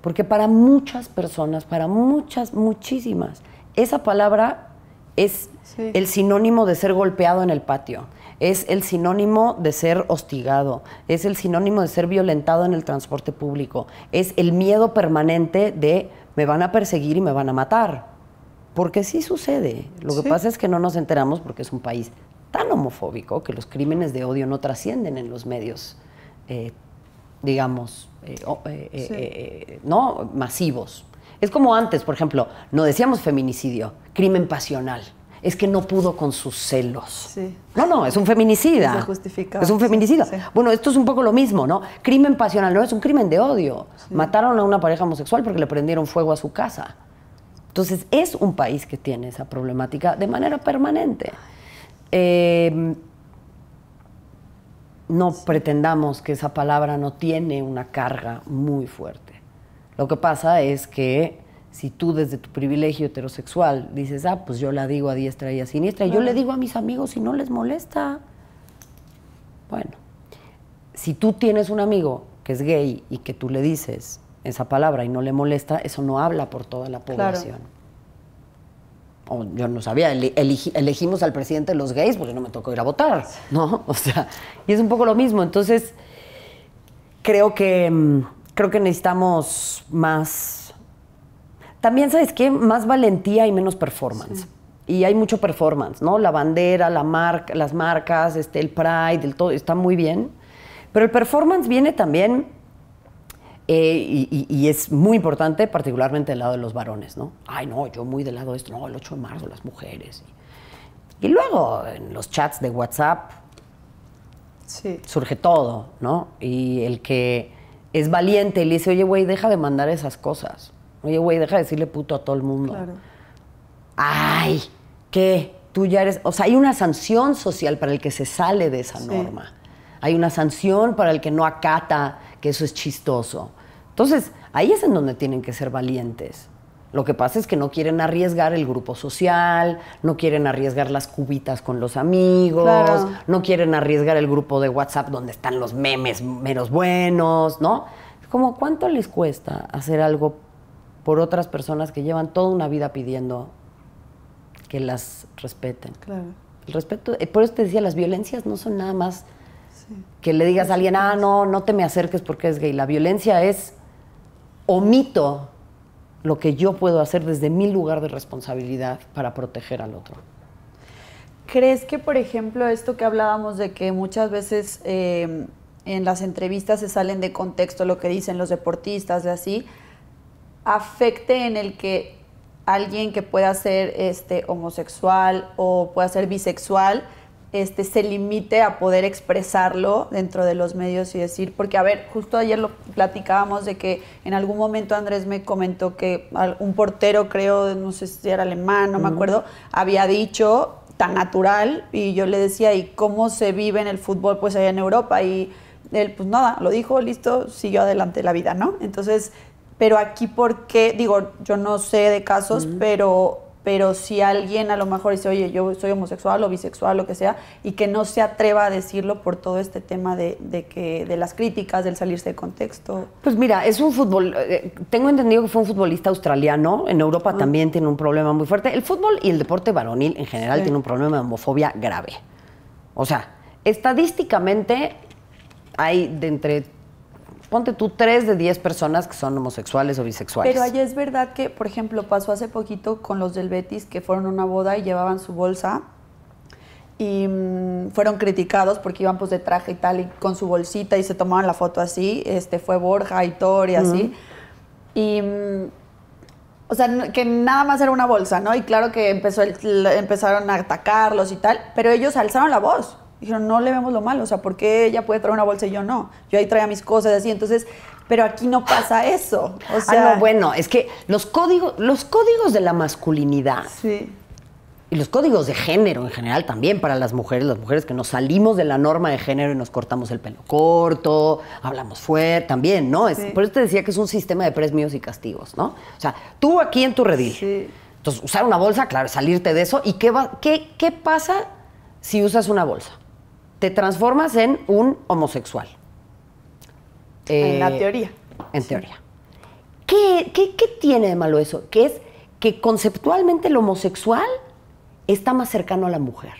Porque para muchas personas, para muchas, muchísimas, esa palabra es el sinónimo de ser golpeado en el patio, es el sinónimo de ser hostigado, es el sinónimo de ser violentado en el transporte público, es el miedo permanente de me van a perseguir y me van a matar. Porque sí sucede. Lo que pasa es que no nos enteramos porque es un país tan homofóbico que los crímenes de odio no trascienden en los medios, eh, digamos, eh, eh, no masivos. Es como antes, por ejemplo, no decíamos feminicidio, crimen pasional. Es que no pudo con sus celos. No, no, es un feminicida. Es un feminicida. bueno, esto es un poco lo mismo, ¿no? Crimen pasional, no, es un crimen de odio. Mataron a una pareja homosexual porque le prendieron fuego a su casa. Entonces es un país que tiene esa problemática de manera permanente. Em, no pretendamos que esa palabra no tiene una carga muy fuerte. Lo que pasa es que si tú desde tu privilegio heterosexual dices, ah, pues yo la digo a diestra y a siniestra, y yo le digo a mis amigos si no les molesta. Bueno, si tú tienes un amigo que es gay y que tú le dices, esa palabra y no le molesta, eso no habla por toda la población. yo no sabía, elegimos al presidente los gays porque no me tocó ir a votar, ¿no? O sea, y es un poco lo mismo. Entonces, creo que, mm, creo que necesitamos más. También, ¿sabes qué? Más valentía y menos performance. Y hay mucho performance, ¿no? La bandera, la marca, las marcas, este, el Pride, el todo, está muy bien. Pero el performance viene también eh, y, es muy importante, particularmente del lado de los varones, ¿no? Ay, no, yo muy del lado de esto, no, el 8 de marzo, las mujeres. Y, luego en los chats de WhatsApp surge todo, ¿no? Y el que es valiente y le dice, oye, güey, deja de mandar esas cosas. Oye, güey, deja de decirle puto a todo el mundo. Ay, ¿qué? Tú ya eres. O sea, hay una sanción social para el que se sale de esa norma. Hay una sanción para el que no acata que eso es chistoso. Entonces, ahí es en donde tienen que ser valientes. Lo que pasa es que no quieren arriesgar el grupo social, no quieren arriesgar las cubitas con los amigos, no quieren arriesgar el grupo de WhatsApp donde están los memes menos buenos, ¿no? Como, ¿cuánto les cuesta hacer algo por otras personas que llevan toda una vida pidiendo que las respeten? Claro. El respeto, eh, por eso te decía, las violencias no son nada más que le digas a alguien, ah, no, no te me acerques porque es gay. La violencia es omito lo que yo puedo hacer desde mi lugar de responsabilidad para proteger al otro. ¿Crees que, por ejemplo, esto que hablábamos de que muchas veces em, en las entrevistas se salen de contexto lo que dicen los deportistas de así, afecte en el que alguien que pueda ser este, homosexual o pueda ser bisexual, este, se limite a poder expresarlo dentro de los medios y decir, porque a ver, justo ayer lo platicábamos de que en algún momento Andrés me comentó que un portero, creo, no sé si era alemán, no me acuerdo, había dicho tan natural y yo le decía, ¿y cómo se vive en el fútbol pues allá en Europa? Y él, pues nada, lo dijo, listo, siguió adelante la vida, ¿no? Entonces, pero aquí, ¿por qué? Digo, yo no sé de casos, pero pero si alguien a lo mejor dice, oye, yo soy homosexual o bisexual, lo que sea, y que no se atreva a decirlo por todo este tema de, que, de las críticas, del salirse de contexto. Pues mira, es un fútbol, eh, tengo entendido que fue un futbolista australiano, en Europa ah. también tiene un problema muy fuerte, el fútbol y el deporte varonil en general tiene un problema de homofobia grave. O sea, estadísticamente hay de entre ponte tú tres de diez personas que son homosexuales o bisexuales. Pero allá es verdad que, por ejemplo, pasó hace poquito con los del Betis que fueron a una boda y llevaban su bolsa y mm, fueron criticados porque iban pues de traje y tal y con su bolsita y se tomaban la foto así. Este fue Borja y Tori y así. Mm, y o sea, que nada más era una bolsa, ¿no? Y claro que empezó empezaron a atacarlos y tal, pero ellos alzaron la voz dijeron, no le vemos lo malo, o sea, ¿por qué ella puede traer una bolsa y yo no? Yo ahí traía mis cosas así, entonces, pero aquí no pasa eso. O sea, ah, no, bueno, es que los códigos, los códigos de la masculinidad. Y los códigos de género en general también para las mujeres, las mujeres que nos salimos de la norma de género y nos cortamos el pelo corto, hablamos fuerte, también, ¿no? Es, Por eso te decía que es un sistema de premios y castigos, ¿no? O sea, tú aquí en tu redil. Entonces, usar una bolsa, claro, salirte de eso. ¿Y qué, qué pasa si usas una bolsa? te transformas en un homosexual. en eh, la teoría. En teoría. ¿Qué, tiene de malo eso? Que es que conceptualmente el homosexual está más cercano a la mujer.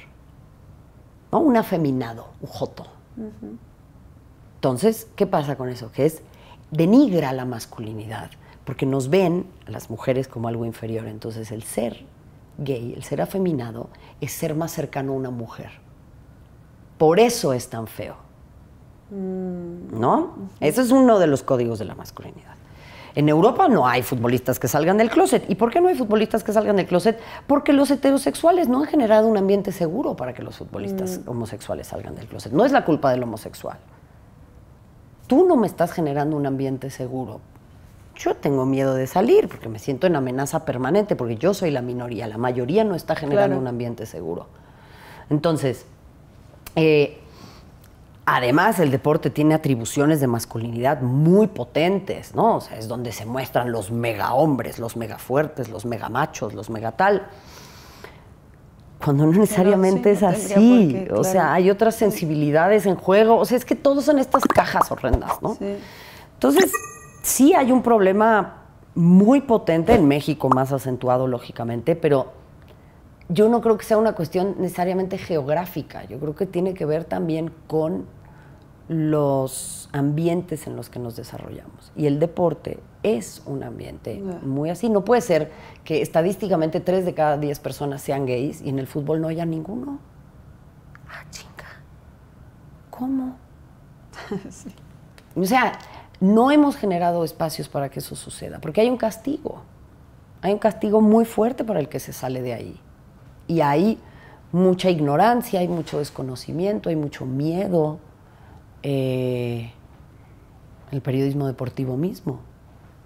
Un afeminado, un joto. Entonces, ¿qué pasa con eso? Que es denigra la masculinidad, porque nos ven a las mujeres como algo inferior. Entonces, el ser gay, el ser afeminado, es ser más cercano a una mujer. Por eso es tan feo. Mm. ¿No? Ese es uno de los códigos de la masculinidad. En Europa no hay futbolistas que salgan del closet. ¿Y por qué no hay futbolistas que salgan del closet? Porque los heterosexuales no han generado un ambiente seguro para que los futbolistas mm. homosexuales salgan del closet. No es la culpa del homosexual. Tú no me estás generando un ambiente seguro. Yo tengo miedo de salir porque me siento en amenaza permanente, porque yo soy la minoría. La mayoría no está generando un ambiente seguro. Entonces, eh, además, el deporte tiene atribuciones de masculinidad muy potentes, ¿no? O sea, es donde se muestran los mega hombres, los mega fuertes, los mega machos, los mega tal. Cuando no necesariamente es así. O sea, hay otras sensibilidades en juego. O sea, es que todos son estas cajas horrendas, ¿no? Entonces, sí hay un problema muy potente en México, más acentuado, lógicamente, pero yo no creo que sea una cuestión necesariamente geográfica, yo creo que tiene que ver también con los ambientes en los que nos desarrollamos. Y el deporte es un ambiente muy así. No puede ser que estadísticamente tres de cada diez personas sean gays y en el fútbol no haya ninguno. Ah, chinga. ¿Cómo? O sea, no hemos generado espacios para que eso suceda, porque hay un castigo. Hay un castigo muy fuerte para el que se sale de ahí. Y hay mucha ignorancia, hay mucho desconocimiento, hay mucho miedo. Eh, el periodismo deportivo mismo.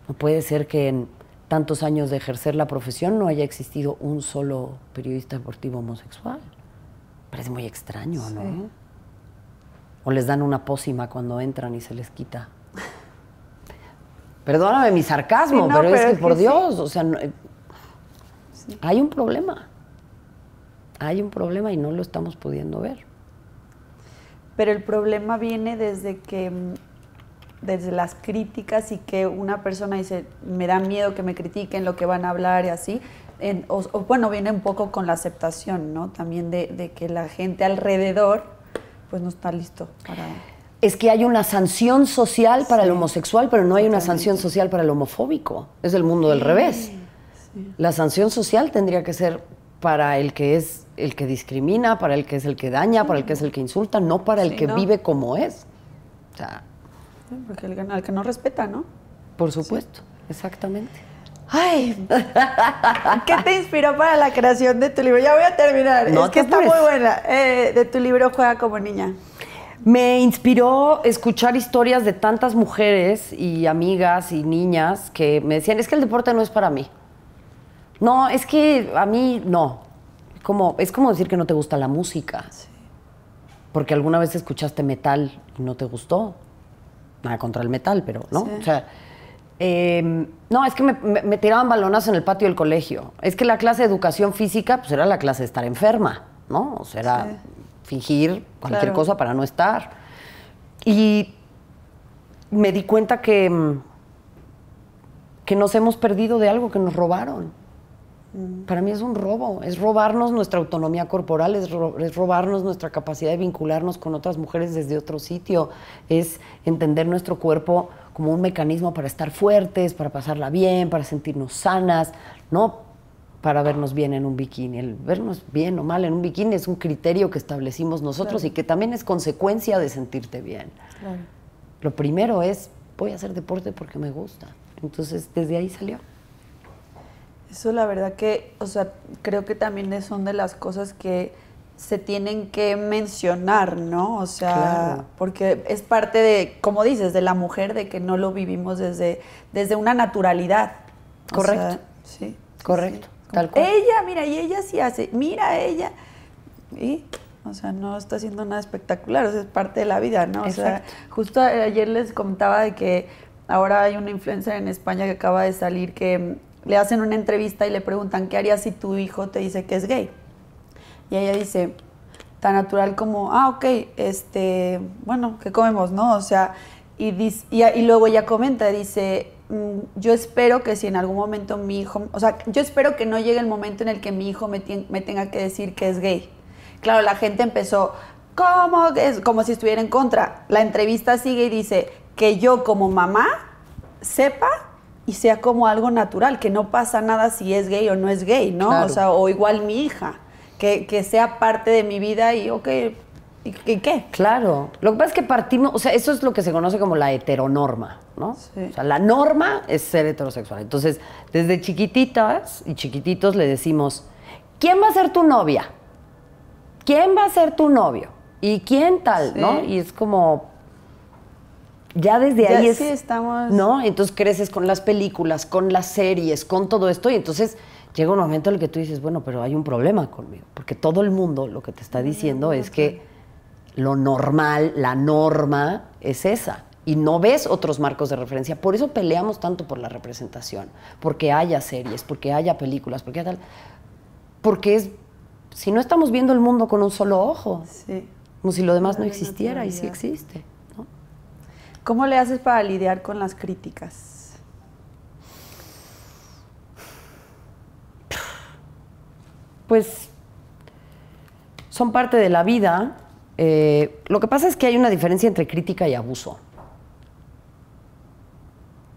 No puede ser que en tantos años de ejercer la profesión no haya existido un solo periodista deportivo homosexual. Parece muy extraño, ¿no? O les dan una pócima cuando entran y se les quita. Perdóname mi sarcasmo, pero, es que por Dios, o sea, eh, hay un problema hay un problema y no lo estamos pudiendo ver. Pero el problema viene desde que mm, desde las críticas y que una persona dice, me da miedo que me critiquen lo que van a hablar y así, o, bueno, viene un poco con la aceptación, ¿no? También de, que la gente alrededor, pues no está listo para... Es que hay una sanción social para el homosexual, pero no hay una sanción social para el homofóbico. Es el mundo del revés. La sanción social tendría que ser para el que es el que discrimina, para el que es el que daña, para el que es el que insulta, no para el que vive como es. O sea, Porque el, al que no respeta, ¿no? Por supuesto, exactamente. Ay, ¿qué te inspiró para la creación de tu libro? Ya voy a terminar, es que está muy buena. Eh, de tu libro Juega como niña. Me inspiró escuchar historias de tantas mujeres y amigas y niñas que me decían, es que el deporte no es para mí. No, es que a mí no es como decir que no te gusta la música. Porque alguna vez escuchaste metal y no te gustó. Nada contra el metal, pero, ¿no? Em, no, es que me, tiraban balonazos en el patio del colegio. Es que la clase de educación física, pues, era la clase de estar enferma, ¿no? O sea, era fingir cualquier cosa para no estar. Y me di cuenta que, que nos hemos perdido de algo que nos robaron. Mm. Para mí es un robo, es robarnos nuestra autonomía corporal, es, robarnos nuestra capacidad de vincularnos con otras mujeres desde otro sitio, es entender nuestro cuerpo como un mecanismo para estar fuertes, para pasarla bien, para sentirnos sanas, no para vernos bien en un bikini. El vernos bien o mal en un bikini es un criterio que establecimos nosotros y que también es consecuencia de sentirte bien. Lo primero es, voy a hacer deporte porque me gusta. Entonces, desde ahí salió. Eso la verdad que, o sea, creo que también son de las cosas que se tienen que mencionar, ¿no? O sea, porque es parte de, como dices, de la mujer, de que no lo vivimos desde, desde una naturalidad. Correcto. sí. Correcto. Tal cual. Ella, mira, y ella sí hace, mira ella. Y, o sea, no está haciendo nada espectacular, o sea, es parte de la vida, ¿no? O sea, justo ayer les comentaba de que ahora hay una influencia en España que acaba de salir que le hacen una entrevista y le preguntan, ¿qué harías si tu hijo te dice que es gay? Y ella dice, tan natural como, ah, ok, este, bueno, ¿qué comemos, no? O sea, y, y, luego ella comenta, dice, mm, yo espero que si en algún momento mi hijo, o sea, yo espero que no llegue el momento en el que mi hijo me, tenga que decir que es gay. Claro, la gente empezó, como si estuviera en contra. La entrevista sigue y dice, que yo como mamá sepa y sea como algo natural, que no pasa nada si es gay o no es gay, ¿no? O sea, o igual mi hija, que, sea parte de mi vida y, ok, ¿y, y qué? Claro. Lo que pasa es que partimos, o sea, eso es lo que se conoce como la heteronorma, ¿no? O sea, la norma es ser heterosexual. Entonces, desde chiquititas y chiquititos le decimos, ¿quién va a ser tu novia? ¿Quién va a ser tu novio? ¿Y quién tal, no? Y es como, ya desde ahí es, estamos. ¿No? Entonces creces con las películas, con las series, con todo esto, y entonces llega un momento en el que tú dices, bueno, pero hay un problema conmigo, porque todo el mundo lo que te está mm, diciendo es que lo normal, la norma es esa. Y no ves otros marcos de referencia. Por eso peleamos tanto por la representación. Porque haya series, porque haya películas, porque tal. Porque es. Si no estamos viendo el mundo con un solo ojo. Como si lo demás no existiera, y sí existe. ¿Cómo le haces para lidiar con las críticas? Pues son parte de la vida. Eh, lo que pasa es que hay una diferencia entre crítica y abuso.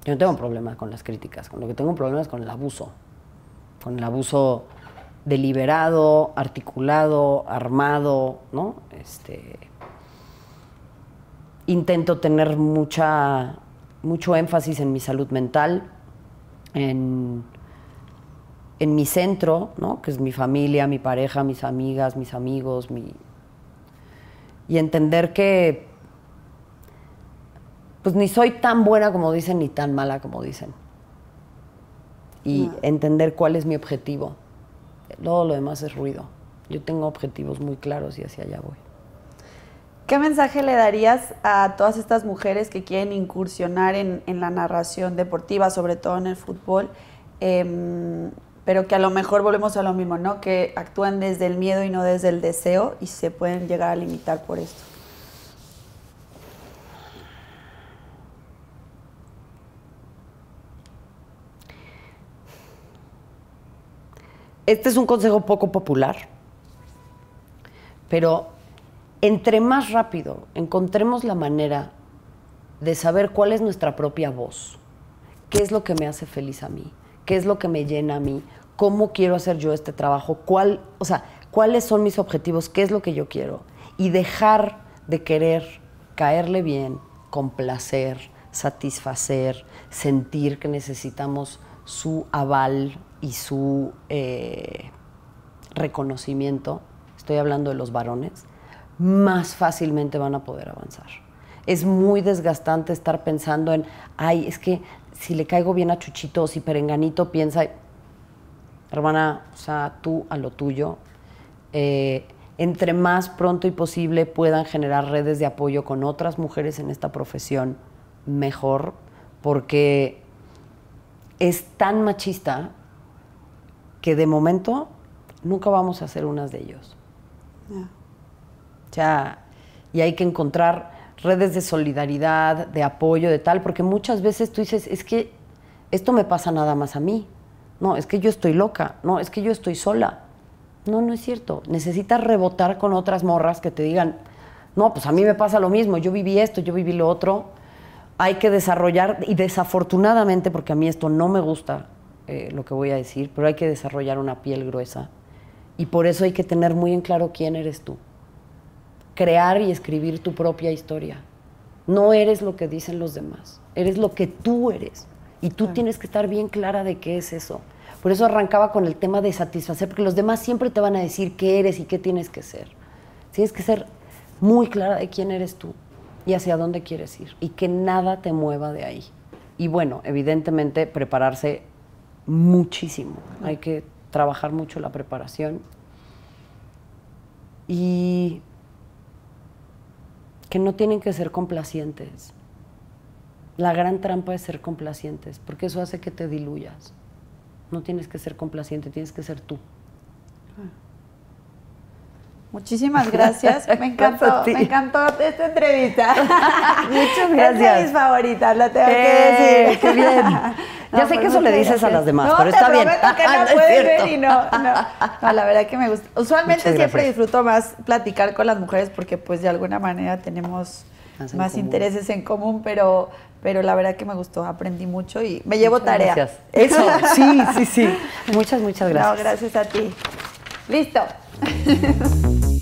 Yo no tengo problema con las críticas, con lo que tengo un problema es con el abuso. Con el abuso deliberado, articulado, armado, ¿no? Este, intento tener mucha, mucho énfasis en mi salud mental, en, mi centro, que es mi familia, mi pareja, mis amigas, mis amigos, mi... y entender que pues ni soy tan buena como dicen ni tan mala como dicen. Y ah. entender cuál es mi objetivo. Todo lo demás es ruido. Yo tengo objetivos muy claros y hacia allá voy. ¿Qué mensaje le darías a todas estas mujeres que quieren incursionar en, la narración deportiva, sobre todo en el fútbol, em, pero que a lo mejor volvemos a lo mismo, ¿no? Que actúan desde el miedo y no desde el deseo y se pueden llegar a limitar por esto. Este es un consejo poco popular, pero entre más rápido encontremos la manera de saber cuál es nuestra propia voz, qué es lo que me hace feliz a mí, qué es lo que me llena a mí, cómo quiero hacer yo este trabajo, cuál, cuáles son mis objetivos, qué es lo que yo quiero y dejar de querer caerle bien, complacer, satisfacer, sentir que necesitamos su aval y su eh, reconocimiento. Estoy hablando de los varones más fácilmente van a poder avanzar. Es muy desgastante estar pensando en, ay, es que si le caigo bien a Chuchito, o si Perenganito piensa, hermana, o sea, tú a lo tuyo. Eh, entre más pronto y posible puedan generar redes de apoyo con otras mujeres en esta profesión, mejor, porque es tan machista que de momento nunca vamos a ser unas de ellos sea, y hay que encontrar redes de solidaridad, de apoyo, de tal, porque muchas veces tú dices, es que esto me pasa nada más a mí, no, es que yo estoy loca, no, es que yo estoy sola. No, no es cierto. Necesitas rebotar con otras morras que te digan, no, pues a mí me pasa lo mismo, yo viví esto, yo viví lo otro. Hay que desarrollar, y desafortunadamente, porque a mí esto no me gusta eh, lo que voy a decir, pero hay que desarrollar una piel gruesa. Y por eso hay que tener muy en claro quién eres tú crear y escribir tu propia historia. No eres lo que dicen los demás, eres lo que tú eres. Y tú tienes que estar bien clara de qué es eso. Por eso arrancaba con el tema de satisfacer, porque los demás siempre te van a decir qué eres y qué tienes que ser. Tienes que ser muy clara de quién eres tú y hacia dónde quieres ir y que nada te mueva de ahí. Y bueno, evidentemente prepararse muchísimo. Hay que trabajar mucho la preparación. Y que no tienen que ser complacientes. La gran trampa es ser complacientes, porque eso hace que te diluyas. No tienes que ser complaciente, tienes que ser tú. Muchísimas gracias. Me encantó, me encantó esta entrevista. Muchas gracias. Es de mis favoritas, lo tengo que eh, decir. Qué bien. ya sé pues que eso le dices a las demás, pero está bien. no, la verdad que me gusta. Usualmente siempre disfruto más platicar con las mujeres porque pues de alguna manera tenemos más, intereses en común, pero pero la verdad que me gustó, aprendí mucho y me llevo tarea. Gracias. Eso, sí, sí, sí. Muchas, muchas gracias. No, gracias a ti. Listo. Thank you.